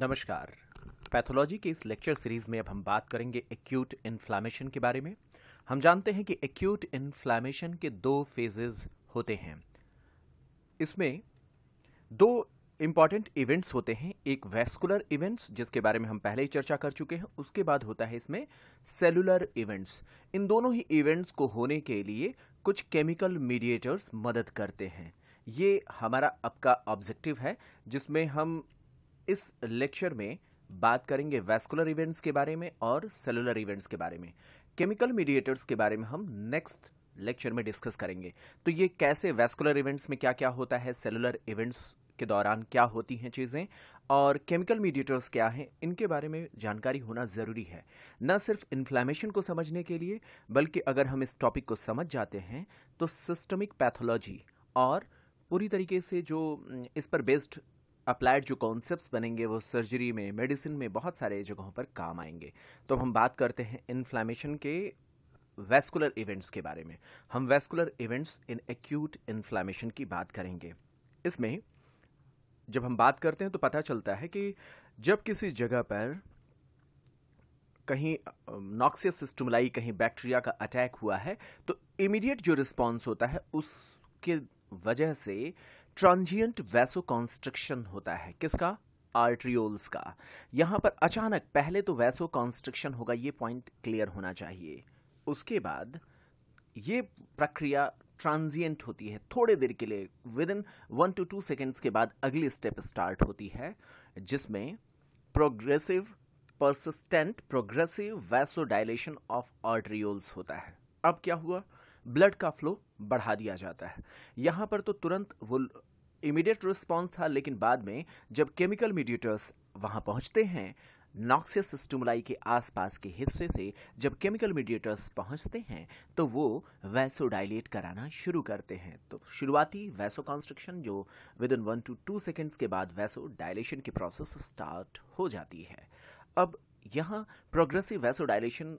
नमस्कार पैथोलॉजी के इस लेक्चर सीरीज में अब हम बात करेंगे एक्यूट इन्फ्लामेशन के बारे में हम जानते हैं कि एक्यूट इन्फ्लामेशन के दो फेजेस होते हैं इसमें दो इम्पॉर्टेंट इवेंट्स होते हैं एक वेस्कुलर इवेंट्स जिसके बारे में हम पहले ही चर्चा कर चुके हैं उसके बाद होता है इसमें सेलुलर इवेंट्स इन दोनों ही इवेंट्स को होने के लिए कुछ केमिकल मीडिएटर्स मदद करते हैं ये हमारा अब का ऑब्जेक्टिव है जिसमें हम इस लेक्चर में बात करेंगे वैस्कुलर इवेंट्स के बारे में और सेलुलर इवेंट्स के बारे में केमिकल मीडिएटर्स के बारे में हम नेक्स्ट लेक्चर में डिस्कस करेंगे तो ये कैसे वैस्कुलर इवेंट्स में क्या क्या होता है सेलुलर इवेंट्स के दौरान क्या होती हैं चीज़ें और केमिकल मीडिएटर्स क्या हैं इनके बारे में जानकारी होना ज़रूरी है न सिर्फ इन्फ्लामेशन को समझने के लिए बल्कि अगर हम इस टॉपिक को समझ जाते हैं तो सिस्टमिक पैथोलॉजी और पूरी तरीके से जो इस पर बेस्ड अप्लाइड जो कॉन्सेप्ट्स बनेंगे वो सर्जरी में मेडिसिन में बहुत सारे जगहों पर काम आएंगे तो अब हम बात करते हैं इन्फ्लामेशन के वेस्कुलर इवेंट्स के बारे में हम vascular events in acute inflammation की बात करेंगे इसमें जब हम बात करते हैं तो पता चलता है कि जब किसी जगह पर कहीं नॉक्सियस सिस्टमलाई कहीं बैक्टीरिया का अटैक हुआ है तो इमीडिएट जो रिस्पॉन्स होता है उसके वजह से ट्रांजिएंट वैसो कॉन्स्ट्रक्शन होता है किसका आर्ट्रियोल्स का यहां पर अचानक पहले तो वैसो कॉन्स्ट्रक्शन होगा ये पॉइंट क्लियर होना चाहिए उसके बाद ये प्रक्रिया ट्रांजिएंट होती है थोड़े देर के लिए within one to two seconds के बाद अगली स्टेप स्टार्ट होती है जिसमें progressive persistent progressive vasodilation of arterioles होता है अब क्या हुआ ब्लड का फ्लो बढ़ा दिया जाता है यहाँ पर तो तुरंत वो इमीडिएट रिस्पॉन्स था लेकिन बाद में जब केमिकल मीडिएटर्स वहां पहुंचते हैं नॉक्सियस स्टूमुलाई के आसपास के हिस्से से जब केमिकल मीडिएटर्स पहुंचते हैं तो वो वैसो डायलेट कराना शुरू करते हैं तो शुरुआती वैसो कॉन्स्ट्रक्शन जो within one to two seconds के बाद वैसो डायलेशन की प्रोसेस स्टार्ट हो जाती है अब यहाँ प्रोग्रेसिव वैसो डायलेशन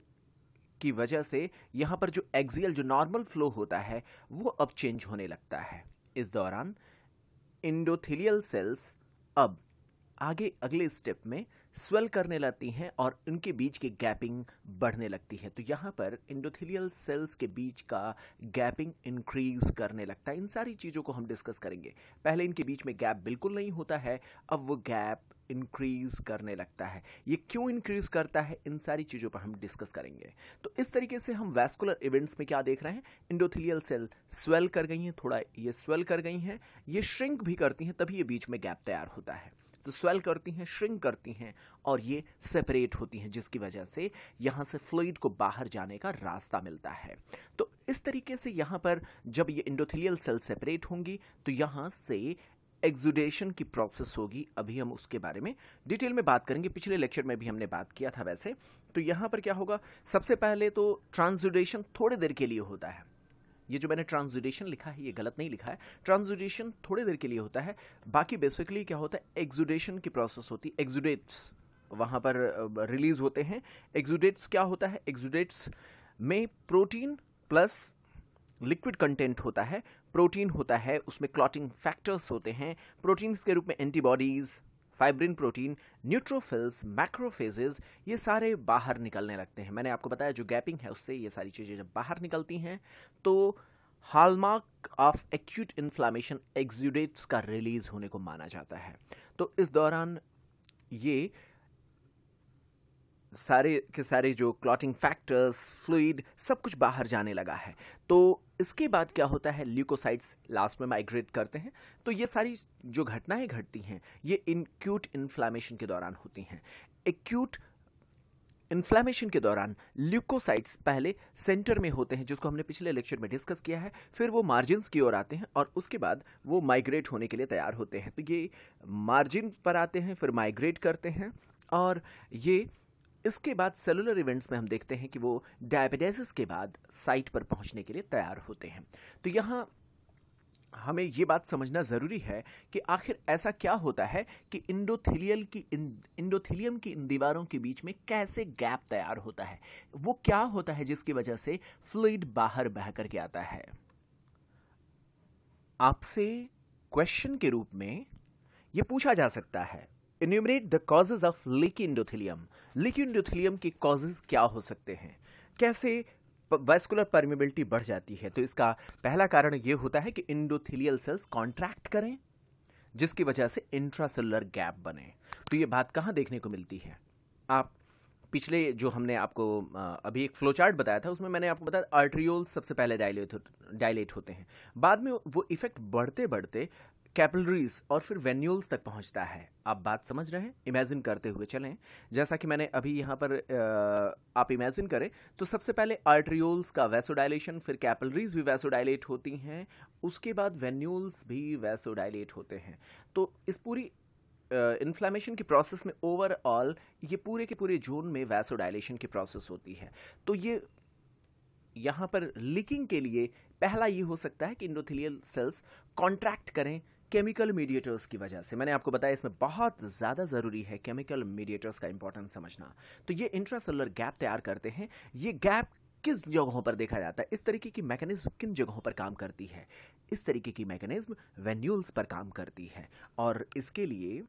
की वजह से यहाँ पर जो एक्जियल जो नॉर्मल फ्लो होता है वो अब चेंज होने लगता है इस दौरान इंडोथिलियल सेल्स अब आगे अगले स्टेप में स्वेल करने लगती हैं और उनके बीच की गैपिंग बढ़ने लगती है तो यहाँ पर इंडोथिलियल सेल्स के बीच का गैपिंग इंक्रीज करने लगता है इन सारी चीज़ों को हम डिस्कस करेंगे पहले इनके बीच में गैप बिल्कुल नहीं होता है अब वो गैप इंक्रीज़ करने लगता है ये क्यों इंक्रीज़ करता है इन सारी चीज़ों पर हम डिस्कस करेंगे तो इस तरीके से हम वैस्कुलर इवेंट्स में क्या देख रहे हैं इंडोथिलियल सेल स्वेल कर गई हैं थोड़ा ये स्वेल कर गई हैं ये श्रिंक भी करती हैं तभी ये बीच में गैप तैयार होता है तो स्वेल करती हैं श्रिंक करती हैं और ये सेपरेट होती हैं जिसकी वजह से यहाँ से फ्लूइड को बाहर जाने का रास्ता मिलता है तो इस तरीके से यहाँ पर जब ये इंडोथिलियल सेल सेपरेट होंगी तो यहाँ से एग्जुडेशन की प्रोसेस होगी अभी हम उसके बारे में डिटेल में बात करेंगे पिछले लेक्चर में भी हमने बात किया था वैसे तो यहाँ पर क्या होगा सबसे पहले तो ट्रांसजुडेशन थोड़ी देर के लिए होता है ये जो मैंने ट्रांसजुडेशन लिखा है ये गलत नहीं लिखा है ट्रांसजुडेशन थोड़ी देर के लिए होता है बाकी बेसिकली क्या होता है एग्जुडेशन की प्रोसेस होती है एग्जुडेट्स वहाँ पर रिलीज होते हैं एग्जुडेट्स क्या होता है एग्जुडेट्स में प्रोटीन प्लस लिक्विड कंटेंट होता है प्रोटीन होता है उसमें क्लॉटिंग फैक्टर्स होते हैं प्रोटीन्स के रूप में antibodies fibrin protein neutrophils macrophages ये सारे बाहर निकलने लगते हैं मैंने आपको बताया जो गैपिंग है उससे ये सारी चीज़ें जब बाहर निकलती हैं तो hallmark of acute inflammation exudates का रिलीज होने को माना जाता है तो इस दौरान ये सारे के सारे जो क्लॉटिंग फैक्टर्स फ्लूड सब कुछ बाहर जाने लगा है तो इसके बाद क्या होता है ल्यूकोसाइट्स लास्ट में माइग्रेट करते हैं तो ये सारी जो घटनाएं घटती हैं ये इनक्यूट इन्फ्लामेशन के दौरान होती हैं एक्यूट इन्फ्लामेशन के दौरान ल्यूकोसाइट्स पहले सेंटर में होते हैं जिसको हमने पिछले लेक्चर में डिस्कस किया है फिर वो मार्जिन की ओर आते हैं और उसके बाद वो माइग्रेट होने के लिए तैयार होते हैं तो ये मार्जिन पर आते हैं फिर माइग्रेट करते हैं और ये इसके बाद सेलुलर इवेंट्स में हम देखते हैं कि वो डायबिटाइसिस के बाद साइट पर पहुंचने के लिए तैयार होते हैं तो यहाँ हमें ये बात समझना ज़रूरी है कि आखिर ऐसा क्या होता है कि इंडोथिलियल की इंडोथिलियम की इन दीवारों के बीच में कैसे गैप तैयार होता है वो क्या होता है जिसकी वजह से फ्लूड बाहर बह करके आता है आपसे क्वेश्चन के रूप में ये पूछा जा सकता है enumerate the causes of leaky endothelium leaky endothelium के कॉजेज क्या हो सकते हैं कैसे वैस्कुलर परमिबिलिटी बढ़ जाती है तो इसका पहला कारण ये होता है कि इंडोथिलियल सेल्स कॉन्ट्रैक्ट करें जिसकी वजह से इंट्रासेलुलर गैप बने तो ये बात कहाँ देखने को मिलती है आप पिछले जो हमने आपको अभी एक फ्लो चार्ट बताया था उसमें मैंने आपको बताया आर्ट्रियोल सबसे पहले डायलेट डायलेट होते हैं बाद में वो इफेक्ट बढ़ते बढ़ते कैपलरीज और फिर वेन्यूल्स तक पहुंचता है आप बात समझ रहे हैं इमेजिन करते हुए चलें जैसा कि मैंने अभी यहाँ पर आप इमेजिन करें तो सबसे पहले आर्ट्रियोल्स का वैसोडाइलेशन फिर कैपलरीज भी वैसोडाइलेट होती हैं उसके बाद वेन्यूल्स भी वैसोडाइलेट होते हैं तो इस पूरी इन्फ्लामेशन की प्रोसेस में ओवरऑल ये पूरे के पूरे जोन में वैसोडाइलेशन की प्रोसेस होती है तो ये यहाँ पर लीकिंग के लिए पहला ये हो सकता है कि इंडोथिलियल सेल्स कॉन्ट्रैक्ट करें केमिकल मीडिएटर्स की वजह से मैंने आपको बताया इसमें बहुत ज़्यादा ज़रूरी है केमिकल मीडिएटर्स का इंपॉर्टेंस समझना तो ये इंट्रासेलर गैप तैयार करते हैं ये गैप किस जगहों पर देखा जाता है इस तरीके की मैकेनिज्म किन जगहों पर काम करती है इस तरीके की मैकेनिज्म वेन्यूल्स पर काम करती है और इसके लिए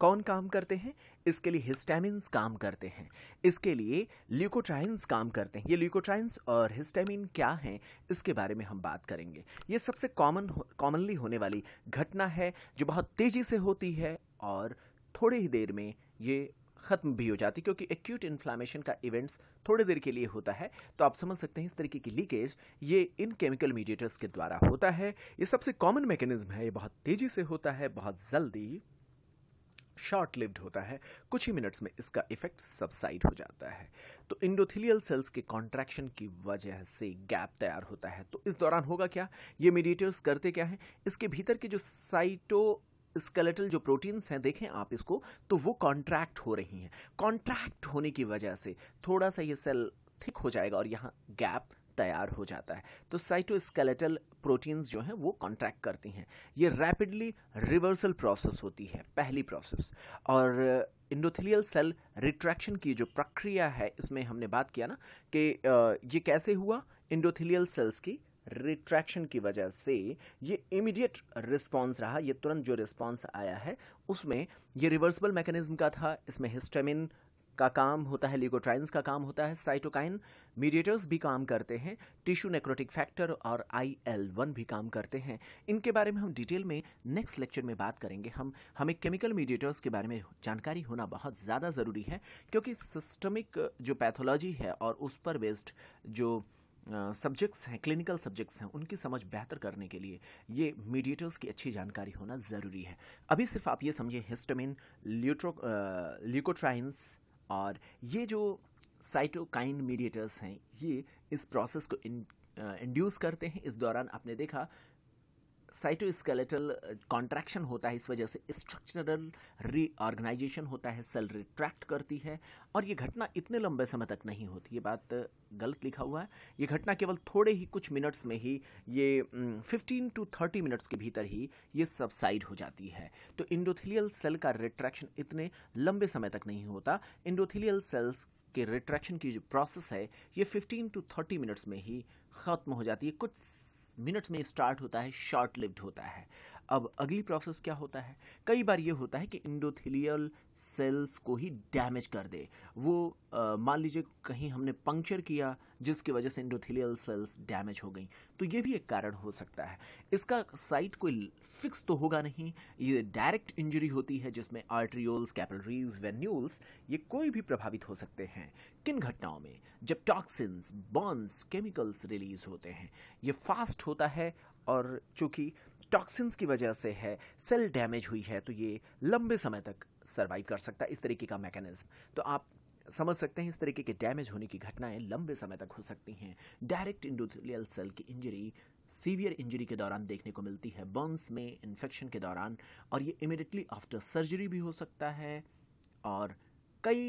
कौन काम करते हैं इसके लिए हिस्टामिन्स काम करते हैं इसके लिए ल्यूकोट्राइन्स काम करते हैं ये ल्यूकोट्राइन्स और हिस्टेमिन क्या हैं इसके बारे में हम बात करेंगे ये सबसे कॉमन कॉमनली होने वाली घटना है जो बहुत तेज़ी से होती है और थोड़ी ही देर में ये ख़त्म भी हो जाती क्योंकि एक्यूट इन्फ्लामेशन का इवेंट्स थोड़ी देर के लिए होता है तो आप समझ सकते हैं इस तरीके की लीकेज ये इन केमिकल मीडिएटर्स के द्वारा होता है ये सबसे कॉमन मैकेनिज्म है ये बहुत तेज़ी से होता है बहुत जल्दी शॉर्ट लिव्ड होता है कुछ ही मिनट्स में इसका इफेक्ट सबसाइड हो जाता है तो इंडोथिलियल सेल्स के कॉन्ट्रैक्शन की वजह से गैप तैयार होता है तो इस दौरान होगा क्या ये मीडिएटर्स करते क्या है इसके भीतर के जो साइटो स्केलेटल जो प्रोटीन्स हैं देखें आप इसको तो वो कॉन्ट्रैक्ट हो रही हैं कॉन्ट्रैक्ट होने की वजह से थोड़ा सा ये सेल थिक हो जाएगा और यहाँ गैप तैयार हो जाता है तो साइटोस्केलेटल प्रोटीन्स जो हैं वो कॉन्ट्रैक्ट करती हैं ये रैपिडली रिवर्सल प्रोसेस होती है पहली प्रोसेस और इंडोथिलियल सेल रिट्रैक्शन की जो प्रक्रिया है इसमें हमने बात किया ना कि uh, ये कैसे हुआ इंडोथिलियल सेल्स की रिट्रैक्शन की वजह से ये इमीडिएट रिस्पांस रहा ये तुरंत जो रिस्पांस आया है उसमें ये रिवर्सिबल मैकेनिज्म का था इसमें हिस्टामिन का काम होता है लिगोट्राइन्स का काम होता है साइटोकाइन मीडिएटर्स भी काम करते हैं टिश्यू नेक्रोटिक फैक्टर और आई एल वन भी काम करते हैं इनके बारे में हम डिटेल में नेक्स्ट लेक्चर में बात करेंगे हम हमें केमिकल मीडिएटर्स के बारे में जानकारी होना बहुत ज़्यादा ज़रूरी है क्योंकि सिस्टमिक जो पैथोलॉजी है और उस पर बेस्ड जो सब्जेक्ट्स हैं क्लिनिकल सब्जेक्ट्स हैं उनकी समझ बेहतर करने के लिए ये मीडिएटर्स की अच्छी जानकारी होना ज़रूरी है अभी सिर्फ आप ये समझिए हिस्टमिन ल्यूट्रो ल्यूकोट्राइन्स और ये जो साइटोकाइन मीडिएटर्स हैं ये इस प्रोसेस को इंड्यूस uh, करते हैं इस दौरान आपने देखा साइटोस्केलेटल कॉन्ट्रैक्शन होता है इस वजह से स्ट्रक्चरल रीऑर्गेनाइजेशन होता है सेल रिट्रैक्ट करती है और ये घटना इतने लंबे समय तक नहीं होती ये बात गलत लिखा हुआ है ये घटना केवल थोड़े ही कुछ मिनट्स में ही ये 15 टू 30 मिनट्स के भीतर ही ये सबसाइड हो जाती है तो इंडोथिलियल सेल का रिट्रैक्शन इतने लंबे समय तक नहीं होता इंडोथिलियल सेल्स के रिट्रैक्शन की जो प्रोसेस है ये 15 टू 30 मिनट्स में ही ख़त्म हो जाती है कुछ मिनट्स में स्टार्ट होता है शॉर्ट लिव्ड होता है अब अगली प्रोसेस क्या होता है कई बार ये होता है कि इंडोथिलियल सेल्स को ही डैमेज कर दे वो मान लीजिए कहीं हमने पंक्चर किया जिसकी वजह से इंडोथिलियल सेल्स डैमेज हो गई तो ये भी एक कारण हो सकता है इसका साइट कोई फिक्स तो होगा नहीं ये डायरेक्ट इंजरी होती है जिसमें आर्ट्रियोल्स कैपलरीज वेन्यूल्स ये कोई भी प्रभावित हो सकते हैं किन घटनाओं में जब टॉक्सिन्स बॉन्स केमिकल्स रिलीज होते हैं ये फास्ट होता है और चूंकि टॉक्सिन्स की वजह से है सेल डैमेज हुई है तो ये लंबे समय तक सर्वाइव कर सकता है इस तरीके का मैकेनिज्म तो आप समझ सकते हैं इस तरीके के डैमेज होने की घटनाएं लंबे समय तक हो सकती हैं डायरेक्ट इंडोथेलियल सेल की इंजरी सीवियर इंजरी के दौरान देखने को मिलती है बर्न्स में इन्फेक्शन के दौरान और ये इमिडिएटली आफ्टर सर्जरी भी हो सकता है और कई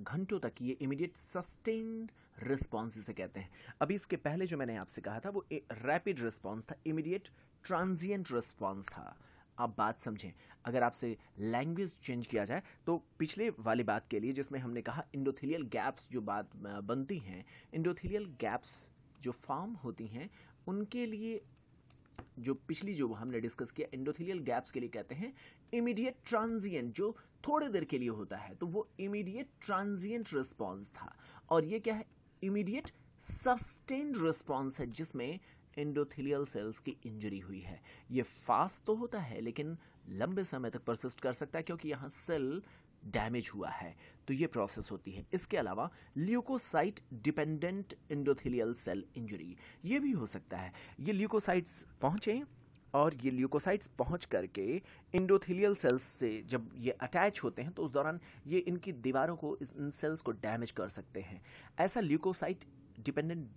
घंटों तक ये इमीडिएट सस्टेन रिस्पॉन्स जिसे कहते हैं अभी इसके पहले जो मैंने आपसे कहा था वो रैपिड रिस्पॉन्स था इमीडिएट ट्रांजिएंट रिस्पॉन्स था आप बात समझें अगर आपसे लैंग्वेज चेंज किया जाए तो पिछले वाली बात के लिए जिसमें हमने कहा इंडोथीलियल गैप्स जो बात बनती हैं इंडोथीलियल गैप्स जो फॉर्म होती हैं उनके लिए जो पिछली जो हमने डिस्कस किया इंडोथीलियल गैप्स के लिए कहते हैं इमीडिएट ट्रांजिएंट जो थोड़ी देर के लिए होता है तो वो इमीडिएट ट्रांजिएंट रिस्पॉन्स था और ये क्या है इमीडिएट सस्टेन्ड रिस्पॉन्स है जिसमें इंडोथिलियल सेल्स की इंजरी हुई है ये फास्ट तो होता है लेकिन लंबे समय तक परसिस्ट कर सकता है क्योंकि यहाँ सेल डैमेज हुआ है तो ये प्रोसेस होती है इसके अलावा leukocyte dependent endothelial cell injury ये भी हो सकता है ये ल्यूकोसाइट्स पहुँचें और ये ल्यूकोसाइट्स पहुंच करके इंडोथिलियल सेल्स से जब ये अटैच होते हैं तो उस दौरान ये इनकी दीवारों को इन सेल्स को डैमेज कर सकते हैं ऐसा leukocyte dependent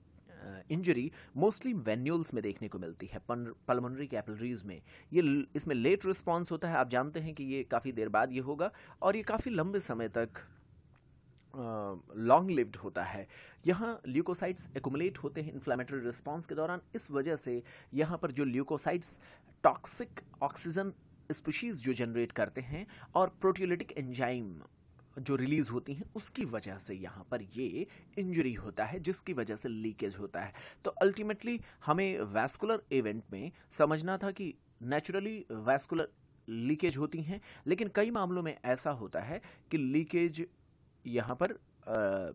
injury mostly venules में देखने को मिलती है पलमनरी कैपलरीज में ये इसमें लेट रिस्पॉन्स होता है आप जानते हैं कि ये काफ़ी देर बाद ये होगा और ये काफ़ी लंबे समय तक लॉन्ग uh, लिव्ड होता है यहाँ ल्यूकोसाइट्स एकुमुलेट होते हैं इन्फ्लामेटरी रिस्पॉन्स के दौरान इस वजह से यहाँ पर जो ल्यूकोसाइट्स टॉक्सिक ऑक्सीजन स्पीशीज़ जो जनरेट करते हैं और प्रोटियोलिटिक एंजाइम जो रिलीज़ होती हैं उसकी वजह से यहाँ पर ये इंजरी होता है जिसकी वजह से लीकेज होता है तो अल्टीमेटली हमें वैस्कुलर इवेंट में समझना था कि नेचुरली वैस्कुलर लीकेज होती हैं लेकिन कई मामलों में ऐसा होता है कि लीकेज यहाँ पर आ,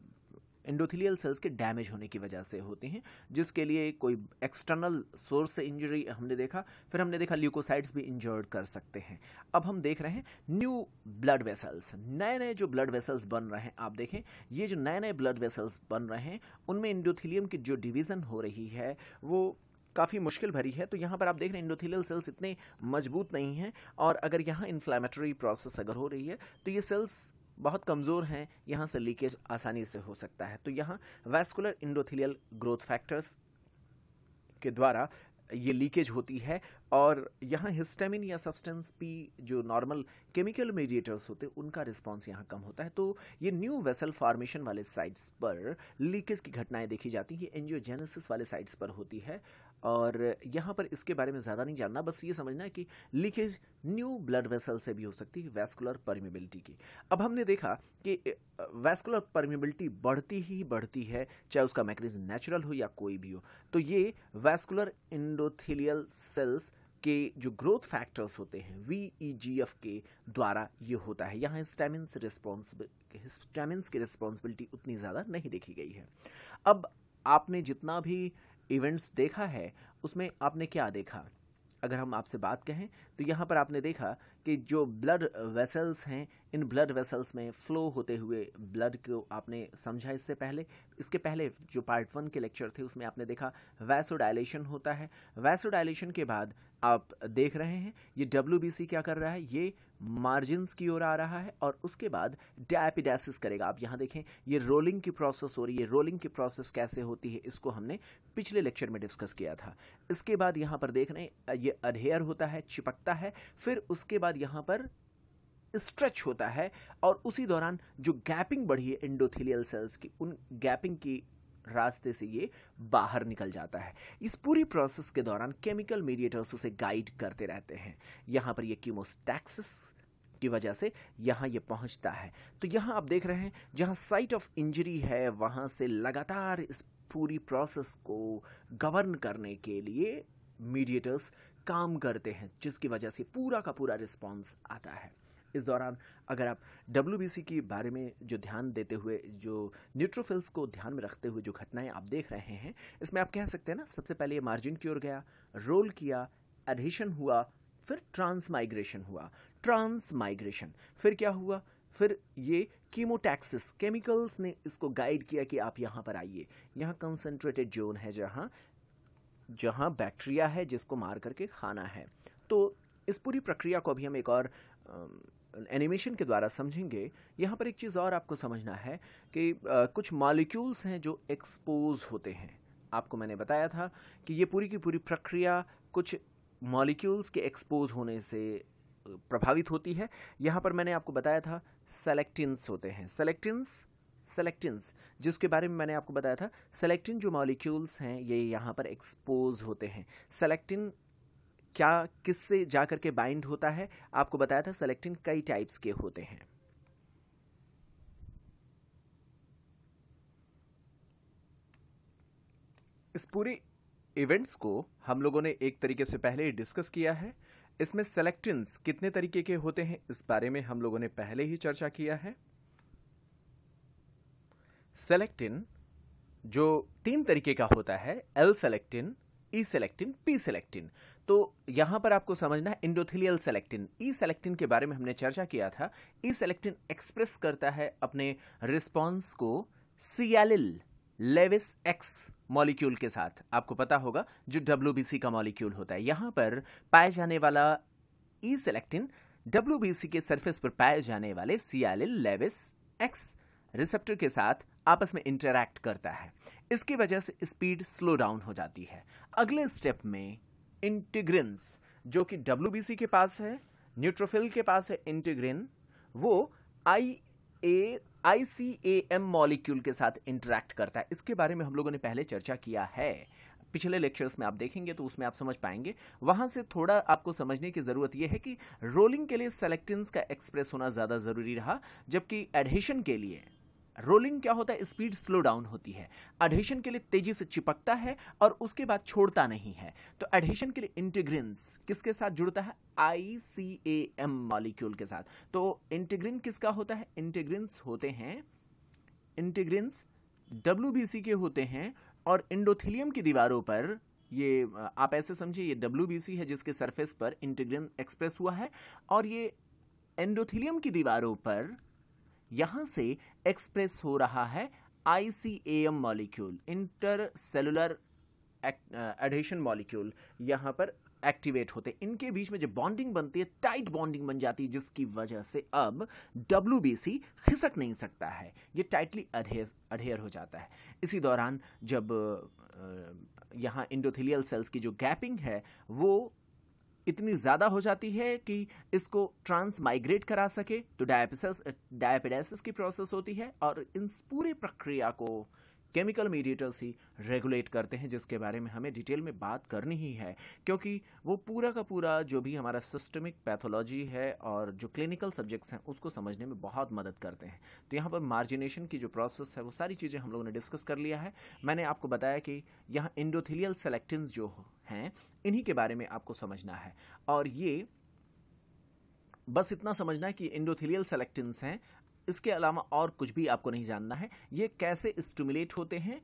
एंडोथिलियल सेल्स के डैमेज होने की वजह से होते हैं जिसके लिए कोई एक्सटर्नल सोर्स से इंजरी हमने देखा फिर हमने देखा ल्यूकोसाइड्स भी इंजर्ड कर सकते हैं अब हम देख रहे हैं न्यू ब्लड वेसल्स नए नए जो ब्लड वेसल्स बन रहे हैं आप देखें ये जो नए नए ब्लड वेसल्स बन रहे हैं उनमें इंडोथिलियम की जो डिविज़न हो रही है वो काफ़ी मुश्किल भरी है तो यहाँ पर आप देख रहे हैं इंडोथीलियल सेल्स इतने मजबूत नहीं हैं और अगर यहाँ इन्फ्लामेटरी प्रोसेस अगर हो रही है तो ये सेल्स बहुत कमज़ोर हैं यहाँ से लीकेज आसानी से हो सकता है तो यहाँ वैस्कुलर इंडोथिलियल ग्रोथ फैक्टर्स के द्वारा ये लीकेज होती है और यहाँ हिस्टेमिन या सब्सटेंस पी जो नॉर्मल केमिकल मेडिएटर्स होते हैं उनका रिस्पांस यहाँ कम होता है तो ये न्यू वेसल फॉर्मेशन वाले साइट्स पर लीकेज की घटनाएं देखी जाती हैं एंजियोजेनेसिस वाले साइट्स पर होती है और यहाँ पर इसके बारे में ज़्यादा नहीं जानना बस ये समझना है कि लीकेज न्यू ब्लड वेसल से भी हो सकती है वैस्कुलर परमिबिलिटी की अब हमने देखा कि वैस्कुलर परमिबिलिटी बढ़ती ही बढ़ती है चाहे उसका मैकेनिज्म नेचुरल हो या कोई भी हो तो ये वैस्कुलर इंडोथेलियल सेल्स के जो ग्रोथ फैक्टर्स होते हैं वी e के द्वारा ये होता है यहाँ स्टेमिनस रिस्पॉन्सिबिल हिस्टामिन्स की रिस्पॉन्सिबिलिटी उतनी ज़्यादा नहीं देखी गई है अब आपने जितना भी इवेंट्स देखा है उसमें आपने क्या देखा अगर हम आपसे बात कहें तो यहाँ पर आपने देखा कि जो ब्लड वेसल्स हैं इन ब्लड वेसल्स में फ्लो होते हुए ब्लड को आपने समझा इससे पहले इसके पहले जो पार्ट वन के लेक्चर थे उसमें आपने देखा वैसोडाइलेशन होता है वैसोडाइलेशन के बाद आप देख रहे हैं ये डब्ल्यू क्या कर रहा है ये मार्जिन्स की ओर आ रहा है और उसके बाद डायपिडासिस करेगा आप यहां देखें ये रोलिंग की प्रोसेस हो रही है रोलिंग की प्रोसेस कैसे होती है इसको हमने पिछले लेक्चर में डिस्कस किया था इसके बाद यहां पर देख रहे हैं ये अधेयर होता है चिपकता है फिर उसके बाद यहां पर स्ट्रेच होता है और उसी दौरान जो गैपिंग बढ़ी है इंडोथीलियल सेल्स की उन गैपिंग की रास्ते से ये बाहर निकल जाता है इस पूरी प्रोसेस के दौरान केमिकल मीडिएटर्स उसे गाइड करते रहते हैं यहाँ पर ये कीमोस्टैक्सिस की वजह से यहाँ ये पहुँचता है तो यहाँ आप देख रहे हैं जहाँ साइट ऑफ इंजरी है वहाँ से लगातार इस पूरी प्रोसेस को गवर्न करने के लिए मीडिएटर्स काम करते हैं जिसकी वजह से पूरा का पूरा रिस्पॉन्स आता है इस दौरान अगर आप डब्ल्यू के बारे में जो ध्यान देते हुए जो न्यूट्रोफिल्स को ध्यान में रखते हुए जो घटनाएं आप देख रहे हैं इसमें आप कह सकते हैं ना सबसे पहले ये मार्जिन की ओर गया रोल किया एडिशन हुआ फिर ट्रांसमाइग्रेशन हुआ ट्रांसमाइग्रेशन फिर क्या हुआ फिर ये कीमोटैक्सिस केमिकल्स ने इसको गाइड किया कि आप यहाँ पर आइए यहाँ कंसनट्रेटेड जोन है जहाँ जहाँ बैक्टीरिया है जिसको मार करके खाना है तो इस पूरी प्रक्रिया को अभी हम एक और एनिमेशन के द्वारा समझेंगे यहाँ पर एक चीज़ और आपको समझना है कि आ, कुछ मॉलिक्यूल्स हैं जो एक्सपोज होते हैं आपको मैंने बताया था कि ये पूरी की पूरी प्रक्रिया कुछ मॉलिक्यूल्स के एक्सपोज होने से प्रभावित होती है यहाँ पर मैंने आपको बताया था सेलेक्टिन्स होते हैं सेलेक्टिन्स सेलेक्टिन्स जिसके बारे में मैंने आपको बताया था सेलेक्टिन जो मॉलिक्यूल्स हैं ये यहाँ पर एक्सपोज होते हैं सेलेक्टिन क्या किससे जा करके बाइंड होता है आपको बताया था सेलेक्टिन कई टाइप्स के होते हैं इस पूरे इवेंट्स को हम लोगों ने एक तरीके से पहले डिस्कस किया है इसमें सेलेक्टिन्स कितने तरीके के होते हैं इस बारे में हम लोगों ने पहले ही चर्चा किया है सेलेक्टिन जो तीन तरीके का होता है L selectin E selectin P selectin तो यहां पर आपको समझना है इंडोथिलियल सेलेक्टिन ई सेलेक्टिन के बारे में हमने चर्चा किया था ई सेलेक्टिन एक्सप्रेस करता है अपने रिस्पॉन्स को सियालिल लेविस एक्स मॉलिक्यूल के साथ आपको पता होगा जो डब्ल्यू का मॉलिक्यूल होता है यहां पर पाए जाने वाला ई सेलेक्टिन डब्ल्यू के सरफेस पर पाए जाने वाले सीएलएल लेविस एक्स रिसेप्टर के साथ आपस में इंटरैक्ट करता है इसकी वजह से स्पीड स्लो डाउन हो जाती है अगले स्टेप में इंटीग्रिन्स जो कि डब्ल्यू के पास है न्यूट्रोफिल के पास है इंटीग्रिन वो आई ए आई सी ए एम मॉलिक्यूल के साथ इंटरेक्ट करता है इसके बारे में हम लोगों ने पहले चर्चा किया है पिछले लेक्चर्स में आप देखेंगे तो उसमें आप समझ पाएंगे वहां से थोड़ा आपको समझने की ज़रूरत यह है कि रोलिंग के लिए सेलेक्टिन का एक्सप्रेस होना ज़्यादा ज़रूरी रहा जबकि एडहेशन के लिए रोलिंग क्या होता है स्पीड स्लो डाउन होती है एडहेशन के लिए तेजी से चिपकता है और उसके बाद छोड़ता नहीं है तो एडहेशन के लिए इंटीग्रिन्स किसके साथ जुड़ता है आई सी ए एम मॉलिक्यूल के साथ तो इंटीग्रिन किसका होता है इंटीग्रिन्स होते हैं इंटीग्रिन्स डब्ल्यू के होते हैं और इंडोथिलियम की दीवारों पर ये आप ऐसे समझिए ये डब्ल्यू है जिसके सरफेस पर इंटीग्रिन एक्सप्रेस हुआ है और ये एंडोथिलियम की दीवारों पर यहां से एक्सप्रेस हो रहा है M molecule intercellular adhesion molecule यहाँ पर एक्टिवेट होते हैं इनके बीच में जो बॉन्डिंग बनती है टाइट बॉन्डिंग बन जाती है जिसकी वजह से अब डब्ल्यू खिसक नहीं सकता है ये टाइटली अडेयर हो जाता है इसी दौरान जब यहाँ इंडोथिलियल सेल्स की जो गैपिंग है वो इतनी ज़्यादा हो जाती है कि इसको ट्रांसमाइग्रेट करा सके तो डायपिसस डायपिडाइसिस की प्रोसेस होती है और इन पूरी प्रक्रिया को केमिकल मीडिएटर्स ही रेगुलेट करते हैं जिसके बारे में हमें डिटेल में बात करनी ही है क्योंकि वो पूरा का पूरा जो भी हमारा सिस्टमिक पैथोलॉजी है और जो क्लिनिकल सब्जेक्ट्स हैं उसको समझने में बहुत मदद करते हैं तो यहाँ पर मार्जिनेशन की जो प्रोसेस है वो सारी चीज़ें हम लोगों ने डिस्कस कर लिया है मैंने आपको बताया कि यहाँ इंडोथिलियल सेलेक्टिन जो हैं इन्हीं के बारे में आपको समझना है और ये बस इतना समझना है कि इंडोथिलियल सेलेक्टिन्स हैं इसके अलावा और कुछ भी आपको नहीं जानना है ये कैसे स्टूमुलेट होते हैं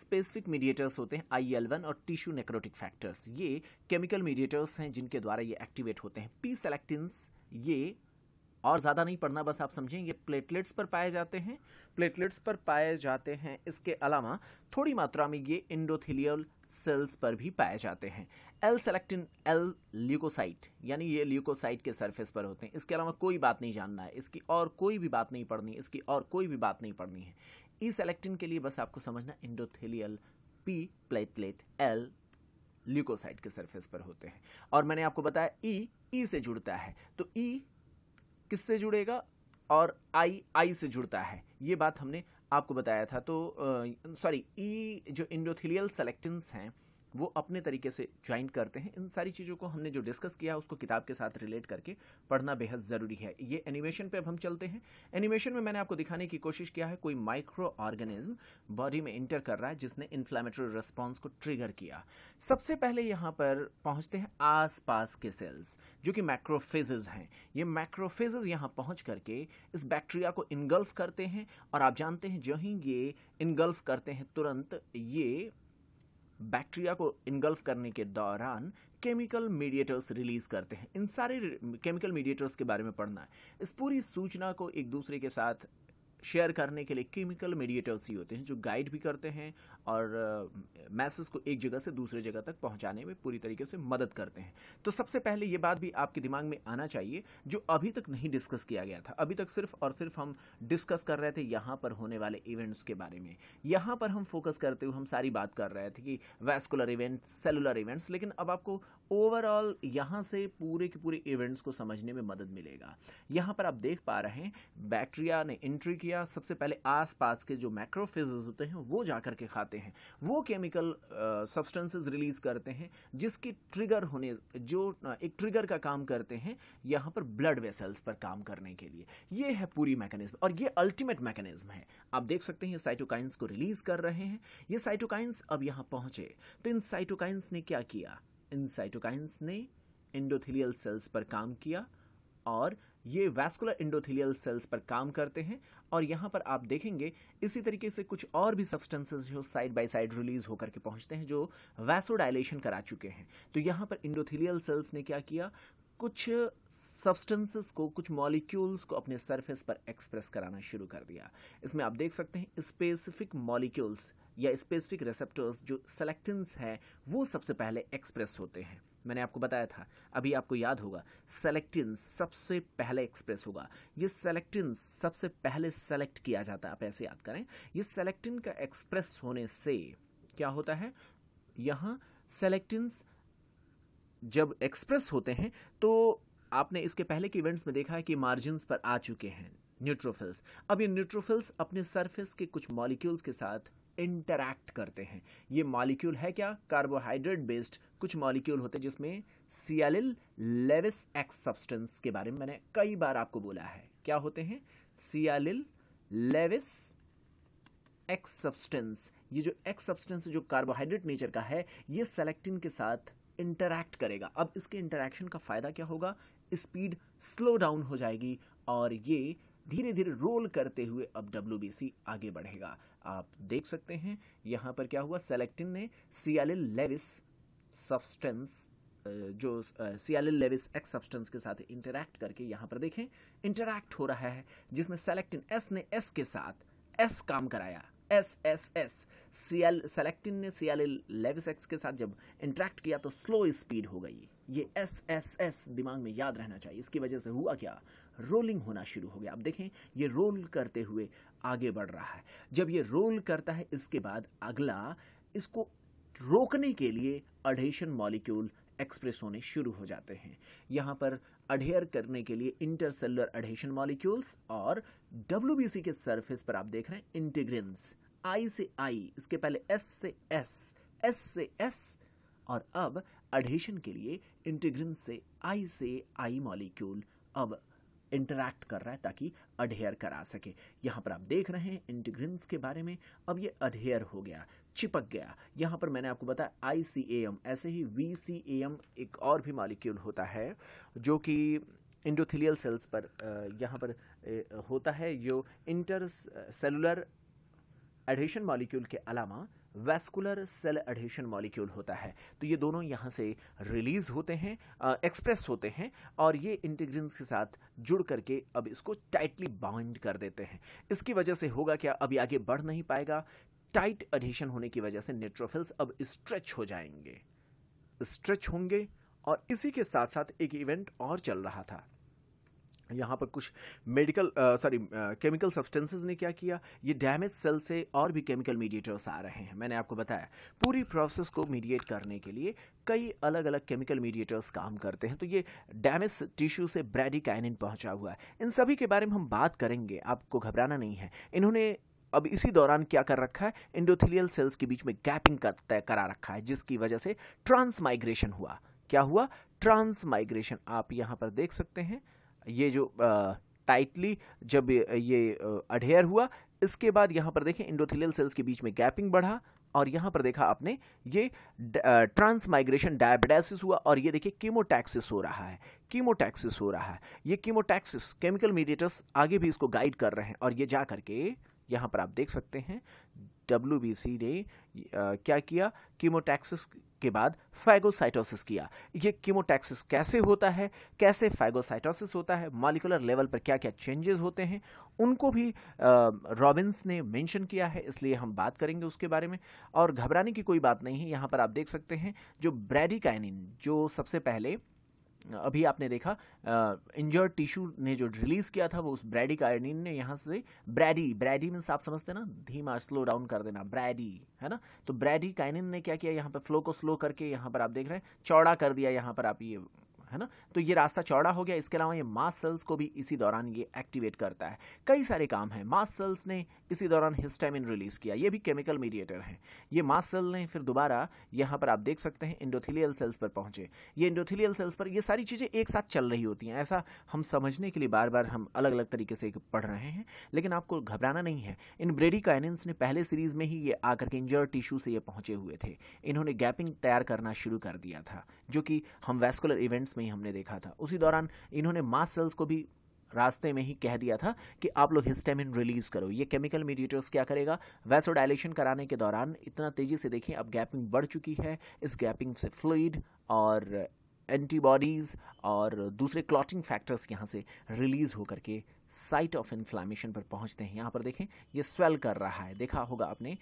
स्पेसिफिक मीडिएटर्स होते हैं आई एल वन और टिश्यू नेक्रोटिक फैक्टर्स ये केमिकल मीडिएटर्स हैं जिनके द्वारा ये एक्टिवेट होते हैं पी सेलेक्टिन्स ये और ज़्यादा नहीं पढ़ना बस आप समझें ये प्लेटलेट्स पर पाए जाते हैं प्लेटलेट्स पर पाए जाते हैं इसके अलावा थोड़ी मात्रा में ये इंडोथिलियल सेल्स पर भी पाए जाते हैं एल सेलेक्टिन एल ल्यूकोसाइट यानी ये ल्यूकोसाइट के सरफेस पर होते हैं इसके अलावा कोई बात नहीं जानना है इसकी और कोई भी बात नहीं पढ़नी इसकी और कोई भी बात नहीं पढ़नी है ई सेलेक्टिन के लिए बस आपको समझना endothelial P platelet L leukocyte के सरफेस पर होते हैं और मैंने आपको बताया ई e, ई e से जुड़ता है तो ई e किससे जुड़ेगा और आई आई से जुड़ता है ये बात हमने आपको बताया था तो सॉरी ई e जो इंडोथिलियल सेलेक्टेंस हैं वो अपने तरीके से ज्वाइन करते हैं इन सारी चीज़ों को हमने जो डिस्कस किया उसको किताब के साथ रिलेट करके पढ़ना बेहद ज़रूरी है ये एनिमेशन पे अब हम चलते हैं एनिमेशन में मैंने आपको दिखाने की कोशिश किया है कोई माइक्रो ऑर्गेनिज्म बॉडी में इंटर कर रहा है जिसने इन्फ्लामेटरी रिस्पॉन्स को ट्रिगर किया सबसे पहले यहाँ पर पहुँचते हैं पास के सेल्स जो कि मैक्रोफेजेज हैं ये मैक्रोफेजेज यहाँ पहुँच करके इस बैक्टीरिया को इनगल्फ करते हैं और आप जानते हैं जो ही ये इनगल्फ करते हैं तुरंत ये बैक्टीरिया को इनगल्फ करने के दौरान केमिकल मीडिएटर्स रिलीज करते हैं इन सारे केमिकल मीडिएटर्स के बारे में पढ़ना है इस पूरी सूचना को एक दूसरे के साथ शेयर करने के लिए केमिकल मीडिएटर्स ही होते हैं जो गाइड भी करते हैं और मैसेज को एक जगह से दूसरे जगह तक पहुंचाने में पूरी तरीके से मदद करते हैं तो सबसे पहले ये बात भी आपके दिमाग में आना चाहिए जो अभी तक नहीं डिस्कस किया गया था अभी तक सिर्फ और सिर्फ हम डिस्कस कर रहे थे यहाँ पर होने वाले इवेंट्स के बारे में यहाँ पर हम फोकस करते हुए हम सारी बात कर रहे थे कि वैस्कुलर इवेंट्स सेलुलर इवेंट्स लेकिन अब आपको ओवरऑल यहाँ से पूरे के पूरे इवेंट्स को समझने में मदद मिलेगा यहाँ पर आप देख पा रहे हैं बैक्टीरिया ने एंट्री किया सबसे पहले आसपास के जो मैक्रोफिजेज होते हैं वो जा करके खाते हैं वो केमिकल सब्सटेंसेस रिलीज करते हैं जिसके ट्रिगर होने जो एक ट्रिगर का काम करते हैं यहाँ पर ब्लड वेसल्स पर काम करने के लिए ये है पूरी मैकेनिज्म और ये अल्टीमेट मैकेनिज्म है आप देख सकते हैं ये साइटोकाइंस को रिलीज कर रहे हैं ये साइटोकाइंस अब यहाँ पहुंचे तो इन साइटोकाइंस ने क्या किया इन साइटोकाइंस ने इंडोथिलियल सेल्स पर काम किया और ये वैस्कुलर इंडोथिलियल सेल्स पर काम करते हैं और यहाँ पर आप देखेंगे इसी तरीके से कुछ और भी सब्सटेंसेस जो साइड बाय साइड रिलीज होकर के पहुँचते हैं जो वैसोडाइलेशन करा चुके हैं तो यहाँ पर इंडोथिलियल सेल्स ने क्या किया कुछ सब्सटेंसेस को कुछ मॉलिक्यूल्स को अपने सरफेस पर एक्सप्रेस कराना शुरू कर दिया इसमें आप देख सकते हैं स्पेसिफिक मॉलिक्यूल्स या स्पेसिफिक रिसेप्टर्स जो सेलेक्टिन्स हैं वो सबसे पहले एक्सप्रेस होते हैं मैंने आपको बताया था अभी आपको याद होगा सेलेक्टिन सबसे पहले एक्सप्रेस होगा ये सेलेक्टिन सबसे पहले सेलेक्ट किया जाता है आप ऐसे याद करें ये सेलेक्टिन का एक्सप्रेस होने से क्या होता है यहाँ सेलेक्टिन्स जब एक्सप्रेस होते हैं तो आपने इसके पहले के इवेंट्स में देखा है कि मार्जिन्स पर आ चुके हैं न्यूट्रोफिल्स अब ये न्यूट्रोफिल्स अपने सरफेस के कुछ मॉलिक्यूल्स के साथ इंटरैक्ट करते हैं ये मॉलिक्यूल है क्या कार्बोहाइड्रेट बेस्ड कुछ मॉलिक्यूल होते हैं जिसमें सियालिल लेविस एक्स सब्सटेंस के बारे में मैंने कई बार आपको बोला है क्या होते हैं सियालिल लेविस एक्स सब्सटेंस ये जो एक्स सब्सटेंस जो कार्बोहाइड्रेट नेचर का है ये सेलेक्टिन के साथ इंटरैक्ट करेगा अब इसके इंटरैक्शन का फायदा क्या होगा स्पीड स्लो डाउन हो जाएगी और ये धीरे धीरे रोल करते हुए अब डब्ल्यू आगे बढ़ेगा आप देख सकते हैं यहाँ पर क्या हुआ सेलेक्टिन ने सीएलएल लेविस सब्सटेंस जो सीएलएल लेविस एक्स सब्सटेंस के साथ इंटरैक्ट करके यहाँ पर देखें इंटरैक्ट हो रहा है जिसमें सेलेक्टिन एस ने एस के साथ एस काम कराया S S S sialyl selectin ने सीएलएल लेविस एक्स के साथ जब इंटरैक्ट किया तो स्लो स्पीड हो गई ये एस एस एस दिमाग में याद रहना चाहिए इसकी वजह से हुआ क्या रोलिंग होना शुरू हो गया आप देखें ये रोल करते हुए आगे बढ़ रहा है जब ये रोल करता है इसके बाद अगला इसको रोकने के लिए अडेशन मॉलिक्यूल एक्सप्रेस होने शुरू हो जाते हैं यहाँ पर अडेयर करने के लिए इंटरसेलुलर अडेशन मॉलिक्यूल्स और डब्ल्यू के सर्फेस पर आप देख रहे हैं इंटीग्रेंस आई से आई इसके पहले एस से एस एस से एस और अब एडहेशन के लिए इंटीग्रिन से आई से आई मॉलिक्यूल अब इंटरैक्ट कर रहा है ताकि अडेयर करा सके यहाँ पर आप देख रहे हैं इंटीग्रिन्स के बारे में अब ये अडेयर हो गया चिपक गया यहाँ पर मैंने आपको बताया आई सी ए एम ऐसे ही वी सी ए एम एक और भी मॉलिक्यूल होता है जो कि इंडोथिलियल सेल्स पर यहाँ पर होता है जो इंटर सेलुलर एडहेशन मॉलिक्यूल के अलावा वेस्कुलर सेल एडहेशन मॉलिक्यूल होता है तो ये दोनों यहाँ से रिलीज होते हैं एक्सप्रेस होते हैं और ये इंटीग्रिन के साथ जुड़ करके अब इसको टाइटली बाइंड कर देते हैं इसकी वजह से होगा क्या अब आगे बढ़ नहीं पाएगा टाइट एडहेशन होने की वजह से नेट्रोफिल्स अब स्ट्रेच हो जाएंगे स्ट्रेच होंगे और इसी के साथ साथ एक इवेंट और चल रहा था यहाँ पर कुछ मेडिकल सॉरी केमिकल सब्सटेंसेस ने क्या किया ये डैमेज सेल से और भी केमिकल मीडिएटर्स आ रहे हैं मैंने आपको बताया पूरी प्रोसेस को मीडिएट करने के लिए कई अलग अलग केमिकल मीडिएटर्स काम करते हैं तो ये डैमेज टिश्यू से ब्रेडिकाइनिन पहुंचा हुआ है इन सभी के बारे में हम बात करेंगे आपको घबराना नहीं है इन्होंने अब इसी दौरान क्या कर रखा है इंडोथिलियल सेल्स के बीच में गैपिंग तय करा रखा है जिसकी वजह से ट्रांसमाइग्रेशन हुआ क्या हुआ ट्रांसमाइग्रेशन आप यहाँ पर देख सकते हैं ये जो टाइटली जब ये अडेयर हुआ इसके बाद यहाँ पर देखें इंडोथिलियल सेल्स के बीच में गैपिंग बढ़ा और यहाँ पर देखा आपने ये ट्रांसमाइग्रेशन डायबिटाइसिस हुआ और ये देखिए कीमोटैक्सिस हो रहा है कीमोटैक्सिस हो रहा है ये कीमोटैक्सिस केमिकल मीडिएटर्स आगे भी इसको गाइड कर रहे हैं और ये जा करके यहाँ पर आप देख सकते हैं डब्ल्यू ने आ, क्या किया कीमोटैक्सिस के बाद फैगोसाइटोसिस किया ये कीमोटैक्सिस कैसे होता है कैसे फैगोसाइटोसिस होता है मॉलिकुलर लेवल पर क्या क्या चेंजेस होते हैं उनको भी रॉबिन्स ने मेंशन किया है इसलिए हम बात करेंगे उसके बारे में और घबराने की कोई बात नहीं है यहाँ पर आप देख सकते हैं जो ब्रेडिकाइनिन जो सबसे पहले अभी आपने देखा इंजर्ड टिश्यू ने जो रिलीज किया था वो उस ब्रैडिक आयोडीन ने यहाँ से ब्रैडी ब्रैडी मीन्स आप समझते हैं ना धीमा स्लो डाउन कर देना ब्रैडी है ना तो ब्रैडी कायनिन ने क्या किया यहाँ पर फ्लो को स्लो करके यहाँ पर आप देख रहे हैं चौड़ा कर दिया यहाँ पर आप ये है ना तो ये रास्ता चौड़ा हो गया इसके अलावा ये मास सेल्स को भी इसी दौरान ये एक्टिवेट करता है कई सारे काम हैं मास सेल्स ने इसी दौरान हिस्टामिन रिलीज किया ये भी केमिकल मीडिएटर है ये मास सेल ने फिर दोबारा यहाँ पर आप देख सकते हैं इंडोथिलियल सेल्स पर पहुंचे ये इंडोथिलियल सेल्स पर ये सारी चीज़ें एक साथ चल रही होती हैं ऐसा हम समझने के लिए बार बार हम अलग अलग तरीके से पढ़ रहे हैं लेकिन आपको घबराना नहीं है इन ब्रेडी काइनेंस ने पहले सीरीज में ही ये आकर के इंजर्ड टिश्यू से ये पहुंचे हुए थे इन्होंने गैपिंग तैयार करना शुरू कर दिया था जो कि हम वेस्कुलर इवेंट्स में में हमने देखा था उसी दौरान इन्होंने मास सेल्स को भी रास्ते में ही कह दिया था कि आप लोग हिस्टेमिन रिलीज करो ये केमिकल मीडिएटर्स क्या करेगा डायलेशन कराने के दौरान इतना तेजी से देखें अब गैपिंग बढ़ चुकी है इस गैपिंग से फ्लूड और एंटीबॉडीज़ और दूसरे क्लॉटिंग फैक्टर्स यहाँ से रिलीज़ होकर के साइट ऑफ इन्फ्लामेशन पर पहुँचते हैं यहाँ पर देखें ये स्वेल कर रहा है देखा होगा आपने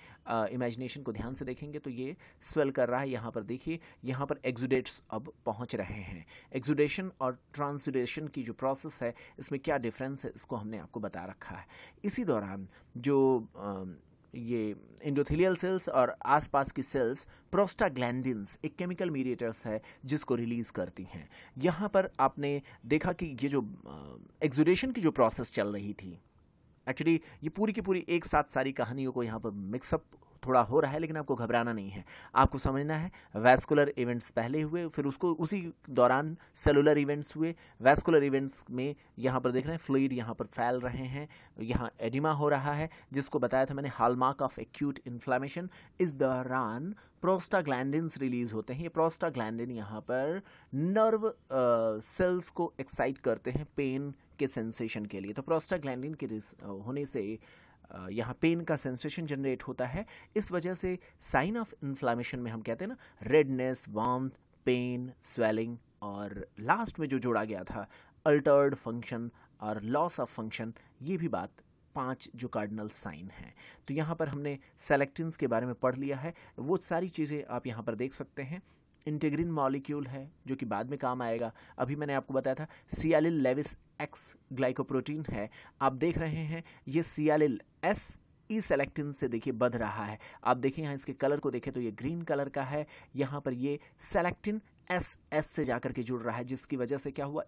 इमेजिनेशन को ध्यान से देखेंगे तो ये स्वेल कर रहा है यहाँ पर देखिए यहाँ पर एग्जुडेट्स अब पहुँच रहे हैं एग्जुडेशन और ट्रांसडेशन की जो प्रोसेस है इसमें क्या डिफरेंस है इसको हमने आपको बता रखा है इसी दौरान जो uh, ये इंडोथिलियल सेल्स और आसपास की सेल्स प्रोस्टाग्लैंडिन्स एक केमिकल मीडिएटर्स है जिसको रिलीज़ करती हैं यहाँ पर आपने देखा कि ये जो एक्जुडेशन की जो प्रोसेस चल रही थी एक्चुअली ये पूरी की पूरी एक साथ सारी कहानियों को यहाँ पर मिक्सअप थोड़ा हो रहा है लेकिन आपको घबराना नहीं है आपको समझना है वैस्कुलर इवेंट्स पहले हुए फिर उसको उसी दौरान सेलुलर इवेंट्स हुए वैस्कुलर इवेंट्स में यहाँ पर देख रहे हैं फ्लूड यहाँ पर फैल रहे हैं यहाँ एडिमा हो रहा है जिसको बताया था मैंने हॉलमार्क ऑफ एक्यूट इन्फ्लामेशन इस दौरान प्रोस्टाग्लैंड रिलीज होते हैं ये प्रोस्टाग्लैंडिन यहाँ पर नर्व सेल्स को एक्साइट करते हैं पेन के सेंसेशन के लिए तो प्रोस्टाग्लैंडिन के होने से यहाँ पेन का सेंसेशन जनरेट होता है इस वजह से साइन ऑफ इन्फ्लामेशन में हम कहते हैं ना रेडनेस वार्म पेन स्वेलिंग और लास्ट में जो जोड़ा गया था अल्टर्ड फंक्शन और लॉस ऑफ फंक्शन ये भी बात पांच जो कार्डिनल साइन हैं तो यहाँ पर हमने सेलेक्टिन्स के बारे में पढ़ लिया है वो सारी चीज़ें आप यहाँ पर देख सकते हैं इंटेग्रिन मॉलिक्यूल है जो कि बाद में काम आएगा अभी मैंने आपको बताया था सियालिल लेविस एक्स ग्लाइकोप्रोटीन है आप देख रहे हैं ये सियालिल एस ई सेलेक्टिन से देखिए बढ़ रहा है आप देखें यहाँ इसके कलर को देखें तो ये ग्रीन कलर का है यहाँ पर ये सेलेक्टिन एस एस से जाकर के जुड़ रहा है जिसकी वजह से क्या हुआ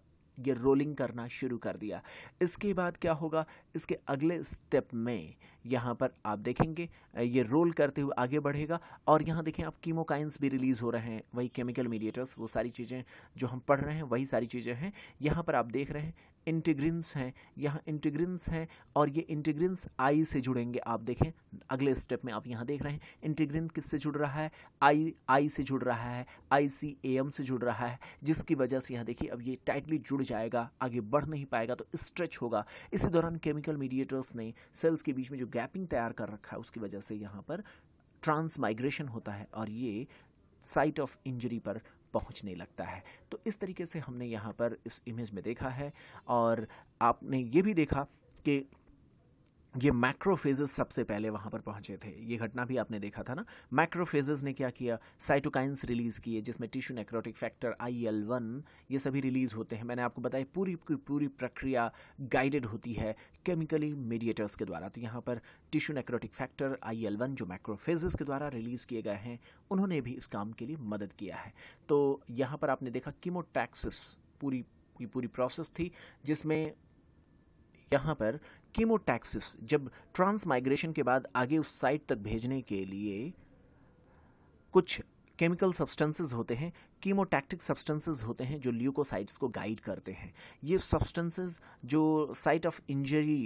ये रोलिंग करना शुरू कर दिया इसके बाद क्या होगा इसके अगले स्टेप में यहाँ पर आप देखेंगे ये रोल करते हुए आगे बढ़ेगा और यहाँ देखें आप कीमोकाइंस भी रिलीज हो रहे हैं वही केमिकल मीडिएटर्स वो सारी चीज़ें जो हम पढ़ रहे हैं वही सारी चीज़ें हैं यहाँ पर आप देख रहे हैं इंटीग्रिन्स हैं यहाँ इंटीग्रिन्स हैं और ये इंटीग्रिन्स आई से जुड़ेंगे आप देखें अगले स्टेप में आप यहाँ देख रहे हैं इंटीग्रिन किससे जुड़ रहा है आई आई से जुड़ रहा है आई सी ए एम से जुड़ रहा है जिसकी वजह से यहाँ देखिए अब ये टाइटली जुड़ जाएगा आगे बढ़ नहीं पाएगा तो स्ट्रेच होगा इसी दौरान केमिकल मीडिएटर्स ने सेल्स के बीच में जो गैपिंग तैयार कर रखा है उसकी वजह से यहाँ पर ट्रांस माइग्रेशन होता है और ये साइट ऑफ इंजरी पर पहुंचने लगता है तो इस तरीके से हमने यहाँ पर इस इमेज में देखा है और आपने ये भी देखा कि ये मैक्रोफेजेस सबसे पहले वहां पर पहुंचे थे ये घटना भी आपने देखा था ना मैक्रोफेजेस ने क्या किया साइटोकाइंस रिलीज किए जिसमें tissue necrotic factor I L one ये सभी रिलीज होते हैं मैंने आपको बताया पूरी पूरी प्रक्रिया गाइडेड होती है केमिकली मीडिएटर्स के द्वारा तो यहाँ पर tissue necrotic factor I L one जो मैक्रोफेजेस के द्वारा रिलीज किए गए हैं उन्होंने भी इस काम के लिए मदद किया है तो यहाँ पर आपने देखा कीमोटैक्सिस पूरी पूरी प्रोसेस थी जिसमें यहाँ पर कीमोटैक्सिस जब ट्रांस माइग्रेशन के बाद आगे उस साइट तक भेजने के लिए कुछ केमिकल सब्सटेंसेस होते हैं कीमोटैक्टिक सब्सटेंसेस होते हैं जो ल्यूकोसाइट्स को गाइड करते हैं ये सब्सटेंसेस जो साइट ऑफ इंजरी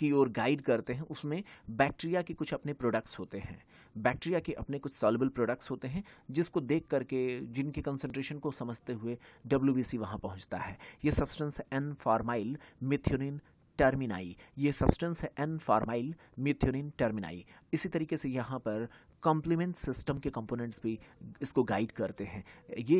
की ओर गाइड करते हैं उसमें बैक्टीरिया के कुछ अपने प्रोडक्ट्स होते हैं बैक्टीरिया के अपने कुछ सॉलबल प्रोडक्ट्स होते हैं जिसको देख करके जिनके कंसनट्रेशन को समझते हुए डब्ल्यू बी सी वहाँ पहुँचता है ये सब्सटेंस एन फार्माइल मिथ्योनिन टर्मिनाई ये सब्सटेंस है एन फार्माइल मिथ्योनिन टर्मिनाई इसी तरीके से यहाँ पर कॉम्प्लीमेंट सिस्टम के कंपोनेंट्स भी इसको गाइड करते हैं ये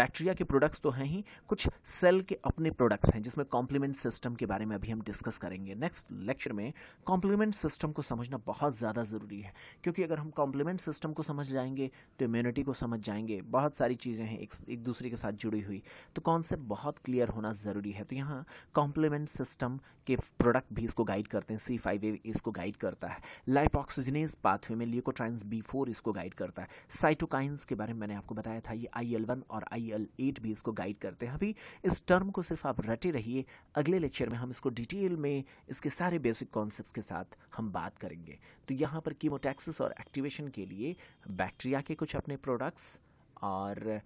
बैक्टीरिया के प्रोडक्ट्स तो हैं ही कुछ सेल के अपने प्रोडक्ट्स हैं जिसमें कॉम्प्लीमेंट सिस्टम के बारे में अभी हम डिस्कस करेंगे नेक्स्ट लेक्चर में कॉम्प्लीमेंट सिस्टम को समझना बहुत ज़्यादा ज़रूरी है क्योंकि अगर हम कॉम्प्लीमेंट सिस्टम को समझ जाएंगे तो इम्यूनिटी को समझ जाएंगे बहुत सारी चीज़ें हैं एक, एक दूसरे के साथ जुड़ी हुई तो कॉन्सेप्ट बहुत क्लियर होना ज़रूरी है तो यहाँ कॉम्प्लीमेंट सिस्टम के प्रोडक्ट भी इसको गाइड करते हैं सी फाइव इसको गाइड करता है लाइफ ऑक्सीजनेज पाथवे में लिए साइटोकाइंस बी फोर इसको गाइड करता है साइटोकाइंस के बारे में मैंने आपको बताया था ये आई एल वन और आई एल एट भी इसको गाइड करते हैं अभी इस टर्म को सिर्फ आप रटे रहिए अगले लेक्चर में हम इसको डिटेल में इसके सारे बेसिक कॉन्सेप्ट के साथ हम बात करेंगे तो यहाँ पर कीमोटैक्सिस और एक्टिवेशन के लिए बैक्टीरिया के कुछ अपने प्रोडक्ट्स और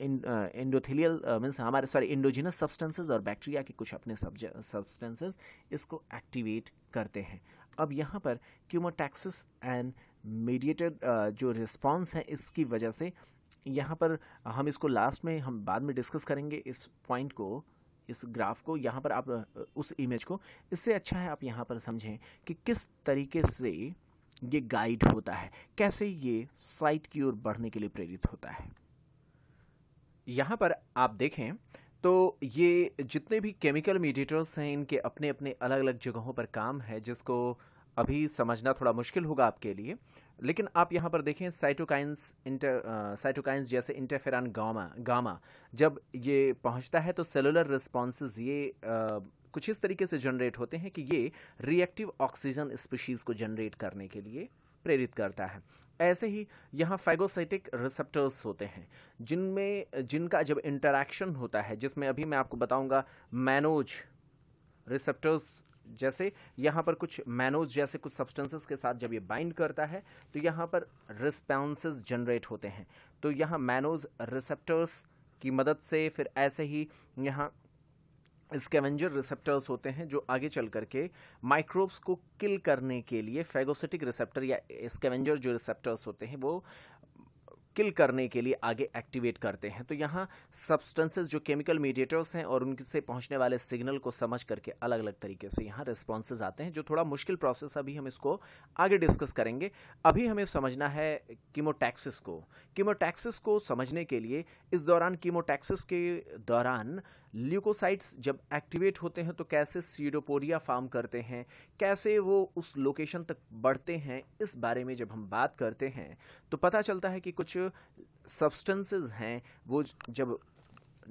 endothelial uh, means uh, uh, हमारे सॉरी इंडोजिनस सब्सटेंसेस और बैक्टीरिया के कुछ अपने सब्सटेंसेस इसको एक्टिवेट करते हैं अब यहाँ पर क्यूमोटैक्सिस एंड मीडिएटेड uh, जो रिस्पॉन्स है इसकी वजह से यहाँ पर हम इसको लास्ट में हम बाद में डिस्कस करेंगे इस पॉइंट को इस ग्राफ को यहाँ पर आप uh, उस इमेज को इससे अच्छा है आप यहाँ पर समझें कि किस तरीके से ये गाइड होता है कैसे ये साइट की ओर बढ़ने के लिए प्रेरित होता है यहाँ पर आप देखें तो ये जितने भी केमिकल मीडिएटर्स हैं इनके अपने अपने अलग अलग जगहों पर काम है जिसको अभी समझना थोड़ा मुश्किल होगा आपके लिए लेकिन आप यहाँ पर देखें साइटोकाइंस इंटर साइटोकाइंस जैसे इंटरफेरान गामा गामा जब ये पहुँचता है तो सेलुलर रिस्पॉन्स ये आ, कुछ इस तरीके से जनरेट होते हैं कि ये रिएक्टिव ऑक्सीजन स्पीशीज़ को जनरेट करने के लिए प्रेरित करता है ऐसे ही यहाँ फैगोसाइटिक रिसेप्टर्स होते हैं जिनमें जिनका जब इंटरैक्शन होता है जिसमें अभी मैं आपको बताऊंगा मैनोज रिसेप्टर्स जैसे यहाँ पर कुछ मैनोज जैसे कुछ सब्सटेंसेस के साथ जब ये बाइंड करता है तो यहाँ पर रिस्पॉन्सेज जनरेट होते हैं तो यहाँ मैनोज रिसेप्टर्स की मदद से फिर ऐसे ही यहाँ स्केवेंजर रिसेप्टर्स होते हैं जो आगे चल करके माइक्रोब्स को किल करने के लिए फेगोसिटिक रिसेप्टर या स्केवेंजर जो रिसेप्टर्स होते हैं वो किल करने के लिए आगे एक्टिवेट करते हैं तो यहाँ सब्सटेंसेस जो केमिकल मीडिएटर्स हैं और उनसे पहुंचने वाले सिग्नल को समझ करके अलग अलग तरीके से यहाँ रिस्पॉन्सेज आते हैं जो थोड़ा मुश्किल प्रोसेस अभी हम इसको आगे डिस्कस करेंगे अभी हमें समझना है कीमोटैक्सिस को कीमोटैक्सिस को समझने के लिए इस दौरान कीमोटैक्सिस के दौरान ल्यूकोसाइट्स जब एक्टिवेट होते हैं तो कैसे सीडोपोरिया फार्म करते हैं कैसे वो उस लोकेशन तक बढ़ते हैं इस बारे में जब हम बात करते हैं तो पता चलता है कि कुछ सब्सटेंसेस हैं वो जब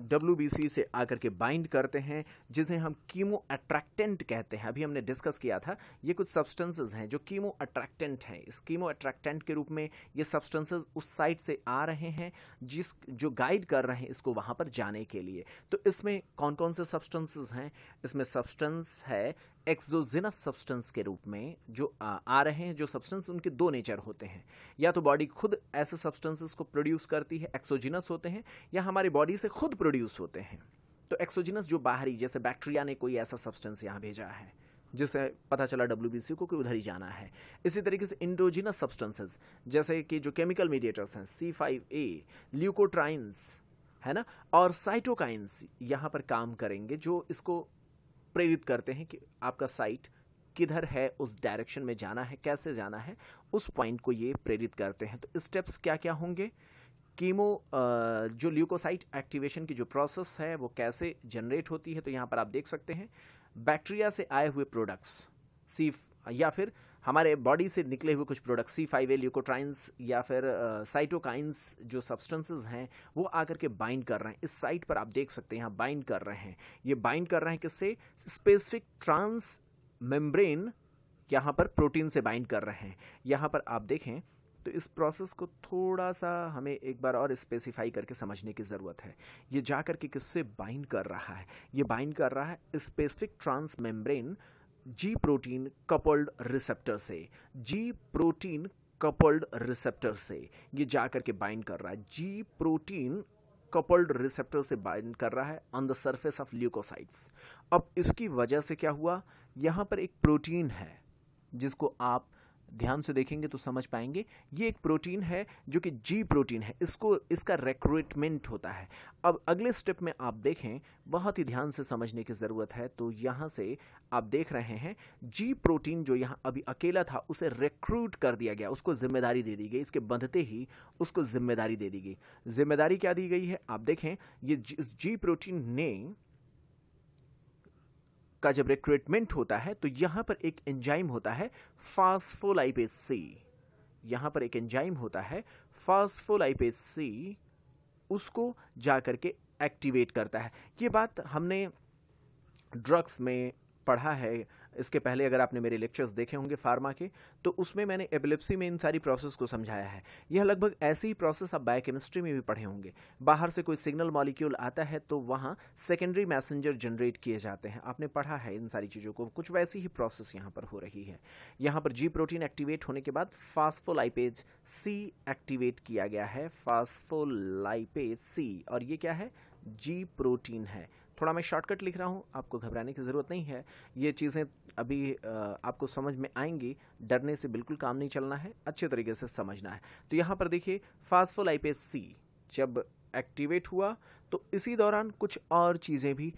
डब्ल्यू से आकर के बाइंड करते हैं जिन्हें हम कीमो अट्रैक्टेंट कहते हैं अभी हमने डिस्कस किया था ये कुछ सब्सटेंसेज हैं जो कीमो अट्रैक्टेंट हैं इस कीमो अट्रैक्टेंट के रूप में ये सब्सटेंसेज उस साइड से आ रहे हैं जिस जो गाइड कर रहे हैं इसको वहाँ पर जाने के लिए तो इसमें कौन कौन से सब्सटेंसेज हैं इसमें सब्सटेंस है एक्सोजिनस सब्सटेंस के रूप में जो आ, आ रहे हैं जो सब्सटेंस उनके दो नेचर होते हैं या तो बॉडी खुद ऐसे सब्सटेंसेस को प्रोड्यूस करती है एक्सोजिनस होते हैं या हमारी बॉडी से खुद प्रोड्यूस होते हैं तो एक्सोजिनस जो बाहरी जैसे बैक्टीरिया ने कोई ऐसा सब्सटेंस यहाँ भेजा है जिसे पता चला डब्ल्यू को कि उधर ही जाना है इसी तरीके से इंडोजिनस सब्सटेंसेस जैसे कि जो केमिकल मीडिएटर्स हैं सी फाइव ए ल्यूकोट्राइन्स है ना और साइटोकाइंस यहाँ पर काम करेंगे जो इसको प्रेरित करते हैं कि आपका साइट किधर है उस डायरेक्शन में जाना है कैसे जाना है उस पॉइंट को ये प्रेरित करते हैं तो स्टेप्स क्या क्या होंगे कीमो जो ल्यूकोसाइट एक्टिवेशन की जो प्रोसेस है वो कैसे जनरेट होती है तो यहाँ पर आप देख सकते हैं बैक्टीरिया से आए हुए प्रोडक्ट्स सी या फिर हमारे बॉडी से निकले हुए कुछ प्रोडक्ट्स सी फाइव ए ल्यूकोट्राइंस या फिर साइटोकाइंस जो सब्सटेंसेस हैं वो आकर के बाइंड कर रहे हैं इस साइट पर आप देख सकते हैं यहाँ बाइंड कर रहे हैं ये बाइंड कर रहे हैं किससे स्पेसिफिक ट्रांस मेम्ब्रेन यहाँ पर प्रोटीन से बाइंड कर रहे हैं यहाँ पर आप देखें तो इस प्रोसेस को थोड़ा सा हमें एक बार और स्पेसिफाई करके समझने की ज़रूरत है ये जा कर के किससे बाइंड कर रहा है ये बाइंड कर रहा है specific transmembrane G protein coupled receptor से जी प्रोटीन कपल्ड रिसेप्टर से ये जा करके बाइंड कर रहा है जी प्रोटीन कपल्ड रिसेप्टर से बाइंड कर रहा है on the surface of leukocytes अब इसकी वजह से क्या हुआ यहाँ पर एक प्रोटीन है जिसको आप ध्यान से देखेंगे तो समझ पाएंगे ये एक प्रोटीन है जो कि जी प्रोटीन है इसको इसका रिक्रूटमेंट होता है अब अगले स्टेप में आप देखें बहुत ही ध्यान से समझने की ज़रूरत है तो यहाँ से आप देख रहे हैं जी प्रोटीन जो यहाँ अभी अकेला था उसे रिक्रूट कर दिया गया उसको जिम्मेदारी दे दी गई इसके बंधते ही उसको जिम्मेदारी दे दी गई जिम्मेदारी क्या दी गई है आप देखें ये जी, जी प्रोटीन ने का जब रिक्रूटमेंट होता है तो यहाँ पर एक एंजाइम होता है फास्फोलाइपेज सी यहाँ पर एक एंजाइम होता है फास्फोलाइपेज सी उसको जा के एक्टिवेट करता है ये बात हमने ड्रग्स में पढ़ा है इसके पहले अगर आपने मेरे लेक्चर्स देखे होंगे फार्मा के तो उसमें मैंने एपिलेप्सी में इन सारी प्रोसेस को समझाया है यह लगभग ऐसी ही प्रोसेस आप बायोकेमिस्ट्री में भी पढ़े होंगे बाहर से कोई सिग्नल मॉलिक्यूल आता है तो वहाँ सेकेंडरी मैसेंजर जनरेट किए जाते हैं आपने पढ़ा है इन सारी चीज़ों को कुछ वैसी ही प्रोसेस यहाँ पर हो रही है यहाँ पर जी प्रोटीन एक्टिवेट होने के बाद फास्फोलाइपेज सी एक्टिवेट किया गया है फास्फोलाइपेज सी और ये क्या है जी प्रोटीन है थोड़ा मैं शॉर्टकट लिख रहा हूँ आपको घबराने की ज़रूरत नहीं है ये चीज़ें अभी आपको समझ में आएंगी डरने से बिल्कुल काम नहीं चलना है अच्छे तरीके से समझना है तो यहाँ पर देखिए फास्फोल आईपेज सी जब एक्टिवेट हुआ तो इसी दौरान कुछ और चीज़ें भी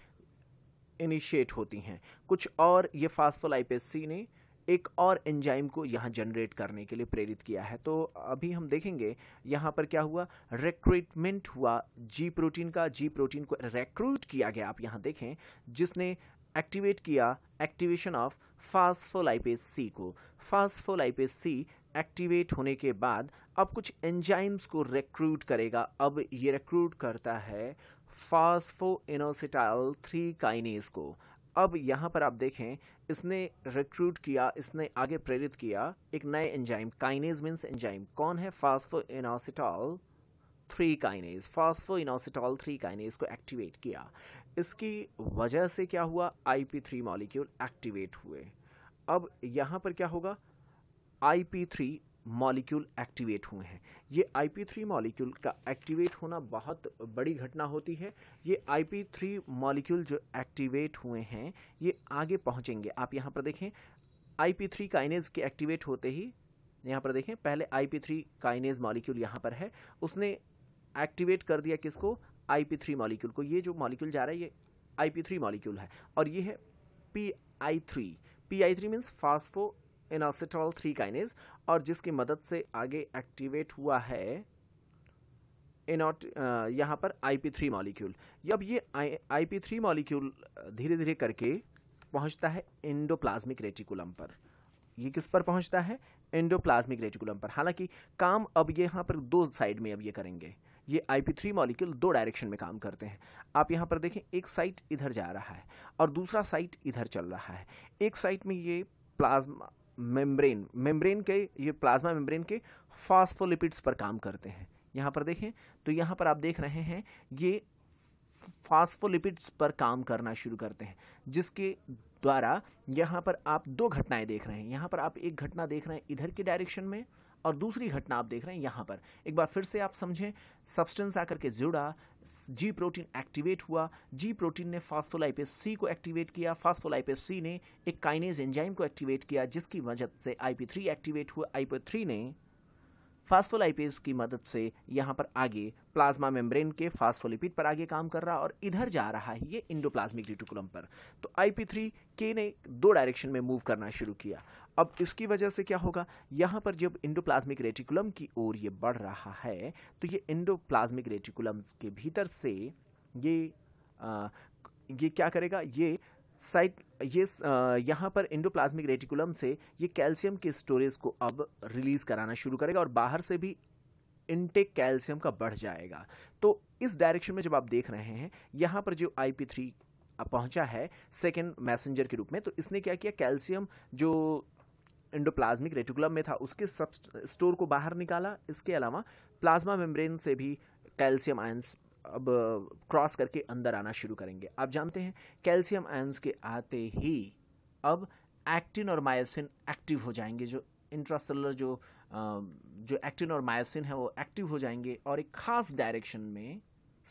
इनिशिएट होती हैं कुछ और ये फास्फोल आईपेज सी ने एक और एंजाइम को यहाँ जनरेट करने के लिए प्रेरित किया है तो अभी हम देखेंगे यहाँ पर क्या हुआ रिक्रूटमेंट हुआ जी प्रोटीन का जी प्रोटीन को रिक्रूट किया गया आप यहाँ देखें जिसने एक्टिवेट किया एक्टिवेशन ऑफ फास्फोलाइपेज सी को फास्फोलाइपेज सी एक्टिवेट होने के बाद अब कुछ एंजाइम्स को रिक्रूट करेगा अब ये रिक्रूट करता है फास्फो इनोसिटाइल थ्री काइनेज को अब यहाँ पर आप देखें इसने रिक्रूट किया इसने आगे प्रेरित किया एक नए एंजाइम काइनेज मीन्स एंजाइम कौन है phospho inositol three kinase phospho inositol three kinase को एक्टिवेट किया इसकी वजह से क्या हुआ I P three molecule activate हुए अब यहाँ पर क्या होगा I P three molecule activate हुए हैं ये आई पी थ्री मॉलिक्यूल का एक्टिवेट होना बहुत बड़ी घटना होती है ये आई पी थ्री मॉलिक्यूल जो एक्टिवेट हुए हैं ये आगे पहुंचेंगे आप यहाँ पर देखें आई पी थ्री काइनेज के एक्टिवेट होते ही यहाँ पर देखें पहले I P three kinase molecule यहाँ पर है उसने एक्टिवेट कर दिया किसको आई पी थ्री मॉलिक्यूल को ये जो मॉलिक्यूल जा रहा है ये आई पी थ्री मॉलिक्यूल है और ये है P I three P I three means phospho inositol three kinase और जिसकी मदद से आगे एक्टिवेट हुआ है इनोट uh, यहाँ पर आई पी थ्री मॉलिक्यूल जब ये आई पी थ्री मॉलिक्यूल धीरे धीरे करके पहुँचता है इंडोप्लाज्मिक रेटिकुलम पर ये किस पर पहुँचता है इंडोप्लाज्मिक रेटिकुलम पर हालांकि काम अब ये यहाँ पर दो साइड में अब ये करेंगे ये आई पी थ्री मॉलिक्यूल दो डायरेक्शन में काम करते हैं आप यहाँ पर देखें एक साइट इधर जा रहा है और दूसरा साइट इधर चल रहा है एक साइट में ये प्लाज्मा मेम्ब्रेन मेम्ब्रेन के ये प्लाज्मा मेम्ब्रेन के फास्फोलिपिड्स पर काम करते हैं यहाँ पर देखें तो यहाँ पर आप देख रहे हैं ये फास्फोलिपिड्स पर काम करना शुरू करते हैं जिसके द्वारा यहाँ पर आप दो घटनाएं देख रहे हैं यहाँ पर आप एक घटना देख रहे हैं इधर के डायरेक्शन में और दूसरी घटना आप देख रहे हैं यहाँ पर एक बार फिर से आप समझें सब्सटेंस आकर के जुड़ा जी प्रोटीन एक्टिवेट हुआ जी प्रोटीन ने फास्फोलाइपेस सी को एक्टिवेट किया फास्फोलाइपेस सी ने एक काइनेज एंजाइम को एक्टिवेट किया जिसकी वजह से आईपी थ्री एक्टिवेट हुआ आईपी थ्री ने फास्फोलाइपेज की मदद से यहाँ पर आगे प्लाज्मा मेम्ब्रेन के फास्फोलिपिड पर आगे काम कर रहा और इधर जा रहा है ये इंडोप्लाज्मिक रिटिकुलम पर तो थ्री के ने दो डायरेक्शन में मूव करना शुरू किया अब इसकी वजह से क्या होगा यहाँ पर जब इंडोप्लाज्मिक रेटिकुलम की ओर ये बढ़ रहा है तो ये इंडोप्लाज्मिक रेटिकुलम के भीतर से ये आ, ये क्या करेगा ये साइट ये यहाँ पर इंडोप्लाज्मिक रेटिकुलम से ये कैल्शियम के स्टोरेज को अब रिलीज़ कराना शुरू करेगा और बाहर से भी इनटेक कैल्शियम का बढ़ जाएगा तो इस डायरेक्शन में जब आप देख रहे हैं यहाँ पर जो आई पी थ्री पहुँचा है सेकेंड मैसेंजर के रूप में तो इसने क्या किया कैल्शियम जो इंडोप्लाज्मिक रेटिकुलम में था उसके सब स्टोर को बाहर निकाला इसके अलावा प्लाज्मा मेम्ब्रेन से भी कैल्शियम आयंस अब क्रॉस करके अंदर आना शुरू करेंगे आप जानते हैं कैल्शियम आयंस के आते ही अब एक्टिन और मायोसिन एक्टिव हो जाएंगे जो इंट्रासेलर जो जो एक्टिन और मायोसिन है वो एक्टिव हो जाएंगे और एक खास डायरेक्शन में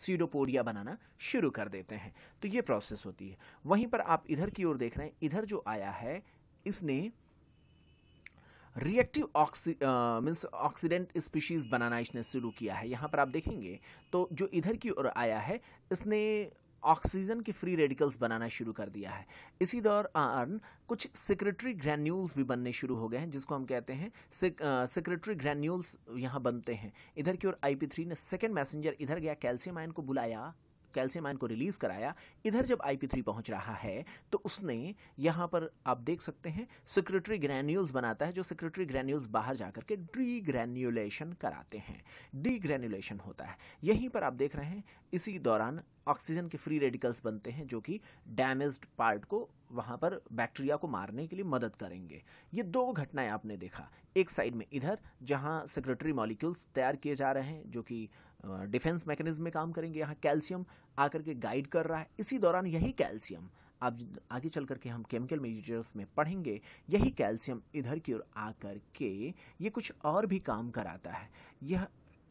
सीडोपोडिया बनाना शुरू कर देते हैं तो ये प्रोसेस होती है वहीं पर आप इधर की ओर देख रहे हैं इधर जो आया है इसने reactive oxy means oxidant species बनाना इसने शुरू किया है यहाँ पर आप देखेंगे तो जो इधर की ओर आया है इसने ऑक्सीजन के फ्री रेडिकल्स बनाना शुरू कर दिया है इसी दौरान कुछ सेक्रेटरी ग्रैन्यूल्स भी बनने शुरू हो गए हैं जिसको हम कहते हैं सेक्रेटरी ग्रैन्यूल्स uh, यहाँ बनते हैं इधर की ओर आई पी थ्री ने सेकेंड मैसेंजर इधर गया कैल्शियम आयन को बुलाया कैल्शियम आयन को रिलीज कराया इधर जब आई पी पहुंच रहा है तो उसने यहाँ पर आप देख सकते हैं सिक्रेटरी ग्रेन्यूल्स बनाता है जो सिक्रेटरी ग्रेन्यूल्स बाहर जाकर के डी कराते हैं डी होता है यहीं पर आप देख रहे हैं इसी दौरान ऑक्सीजन के फ्री रेडिकल्स बनते हैं जो कि डैमेज पार्ट को वहाँ पर बैक्टीरिया को मारने के लिए मदद करेंगे ये दो घटनाएं आपने देखा एक साइड में इधर जहाँ सेक्रेटरी मॉलिक्यूल्स तैयार किए जा रहे हैं जो कि डिफेंस मैकेनिज्म में काम करेंगे यहाँ कैल्शियम आकर के गाइड कर रहा है इसी दौरान यही कैल्शियम आप आगे चल करके हम केमिकल मेजर्स में पढ़ेंगे यही कैल्शियम इधर की ओर आकर के ये कुछ और भी काम कराता है यह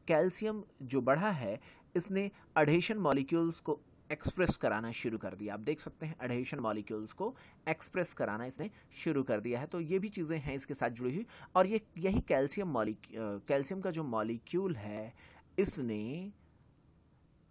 कैल्शियम जो बढ़ा है इसने अडेशन मॉलिक्यूल्स को एक्सप्रेस कराना शुरू कर दिया आप देख सकते हैं अडेशन मॉलिक्यूल्स को एक्सप्रेस कराना इसने शुरू कर दिया है तो ये भी चीज़ें हैं इसके साथ जुड़ी हुई और ये यही कैल्शियम मॉलिक कैल्शियम का जो मॉलिक्यूल है इसने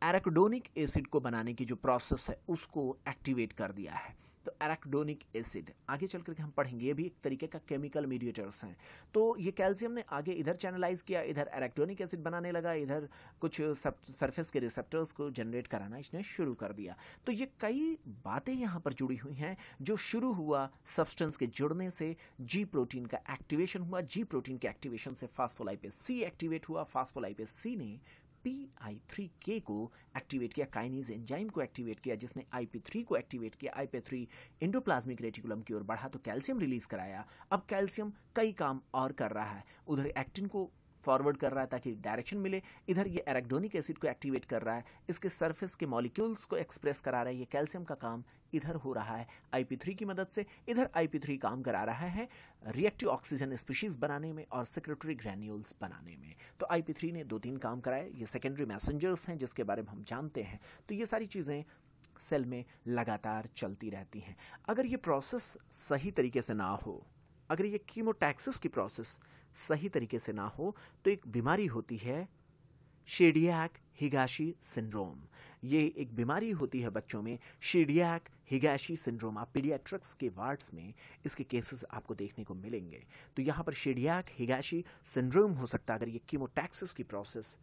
एरेक्डोनिक एसिड को बनाने की जो प्रोसेस है उसको एक्टिवेट कर दिया है तो एराक्डोनिक एसिड आगे चल करके हम पढ़ेंगे ये भी एक तरीके का केमिकल मीडिएटर्स हैं तो ये कैल्शियम ने आगे इधर चैनलाइज किया इधर एराक्डोनिक एसिड बनाने लगा इधर कुछ सरफेस के रिसेप्टर्स को जनरेट कराना इसने शुरू कर दिया तो ये कई बातें यहाँ पर जुड़ी हुई हैं जो शुरू हुआ सब्सटेंस के जुड़ने से जी प्रोटीन का एक्टिवेशन हुआ जी प्रोटीन के एक्टिवेशन से फास्फोलाइपे सी एक्टिवेट हुआ फास्फोलाइपे सी ने पी को एक्टिवेट किया काइनीज एंजाइम को एक्टिवेट किया जिसने आई को एक्टिवेट किया आई पी इंडोप्लाज्मिक रेटिकुलम की ओर बढ़ा तो कैल्शियम रिलीज कराया अब कैल्शियम कई काम और कर रहा है उधर एक्टिन को फॉरवर्ड कर रहा है ताकि डायरेक्शन मिले इधर ये एरेक्डोनिक एसिड को एक्टिवेट कर रहा है इसके सरफेस के मॉलिक्यूल्स को एक्सप्रेस करा रहा है ये कैल्शियम का काम इधर हो रहा है आईपी की मदद से इधर आईपी काम करा रहा है रिएक्टिव ऑक्सीजन स्पीशीज बनाने में और सेक्रेटरी ग्रैन्यूल्स बनाने में तो आईपी ने दो तीन काम कराए ये सेकेंडरी मैसेंजर्स हैं जिसके बारे में हम जानते हैं तो ये सारी चीज़ें सेल में लगातार चलती रहती हैं अगर ये प्रोसेस सही तरीके से ना हो अगर ये कीमोटैक्सिस की प्रोसेस सही तरीके से ना हो तो एक बीमारी होती है शेडियाक हिगाशी सिंड्रोम ये एक बीमारी होती है बच्चों में शीडियाक हिगाशी सिंड्रोम आप पीडियाट्रिक्स के वार्ड्स में इसके केसेस आपको देखने को मिलेंगे तो यहाँ पर शीडियाक हिगाशी सिंड्रोम हो सकता है अगर ये कीमोटैक्सिस की प्रोसेस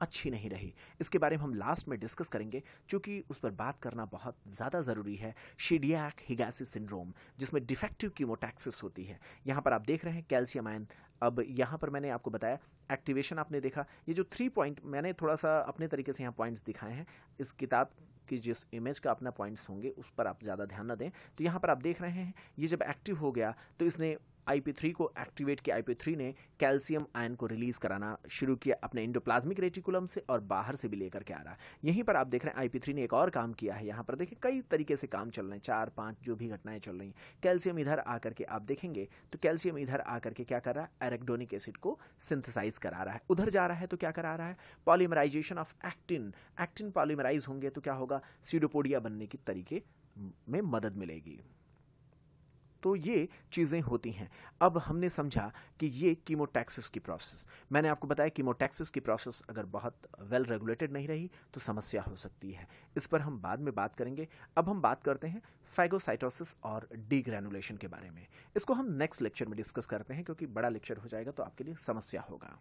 अच्छी नहीं रही इसके बारे में हम लास्ट में डिस्कस करेंगे क्योंकि उस पर बात करना बहुत ज़्यादा ज़रूरी है शीडियाक हिगासी सिंड्रोम जिसमें डिफेक्टिव कीमोटैक्सिस होती है यहाँ पर आप देख रहे हैं कैल्शियम आयन अब यहाँ पर मैंने आपको बताया एक्टिवेशन आपने देखा ये जो थ्री पॉइंट मैंने थोड़ा सा अपने तरीके से यहाँ पॉइंट्स दिखाए हैं इस किताब कि जिस इमेज का अपना पॉइंट्स होंगे उस पर आप ज़्यादा ध्यान ना दें तो यहाँ पर आप देख रहे हैं ये जब एक्टिव हो गया तो इसने आईपी को एक्टिवेट किया आईपी ने कैल्शियम आयन को रिलीज कराना शुरू किया अपने इंडोप्लाज्मिक रेटिकुलम से और बाहर से भी लेकर के आ रहा है यहीं पर आप देख रहे हैं आईपी ने एक और काम किया है यहाँ पर देखिए कई तरीके से काम चल रहे हैं चार पाँच जो भी घटनाएं चल रही हैं कैल्शियम इधर आकर के आप देखेंगे तो कैल्शियम इधर आकर के क्या कर रहा है एरेक्डोनिक एसिड को सिंथिसाइज करा रहा है उधर जा रहा है तो क्या करा रहा है polymerisation of actin actin polymerise होंगे तो क्या होगा सीडोपोडिया बनने के तरीके में मदद मिलेगी तो ये चीज़ें होती हैं अब हमने समझा कि ये कीमोटैक्सिस की प्रोसेस मैंने आपको बताया कीमोटैक्सिस की प्रोसेस अगर बहुत वेल रेगुलेटेड नहीं रही तो समस्या हो सकती है इस पर हम बाद में बात करेंगे अब हम बात करते हैं फैगोसाइटोसिस और डीग्रेनुलेशन के बारे में इसको हम नेक्स्ट लेक्चर में डिस्कस करते हैं क्योंकि बड़ा लेक्चर हो जाएगा तो आपके लिए समस्या होगा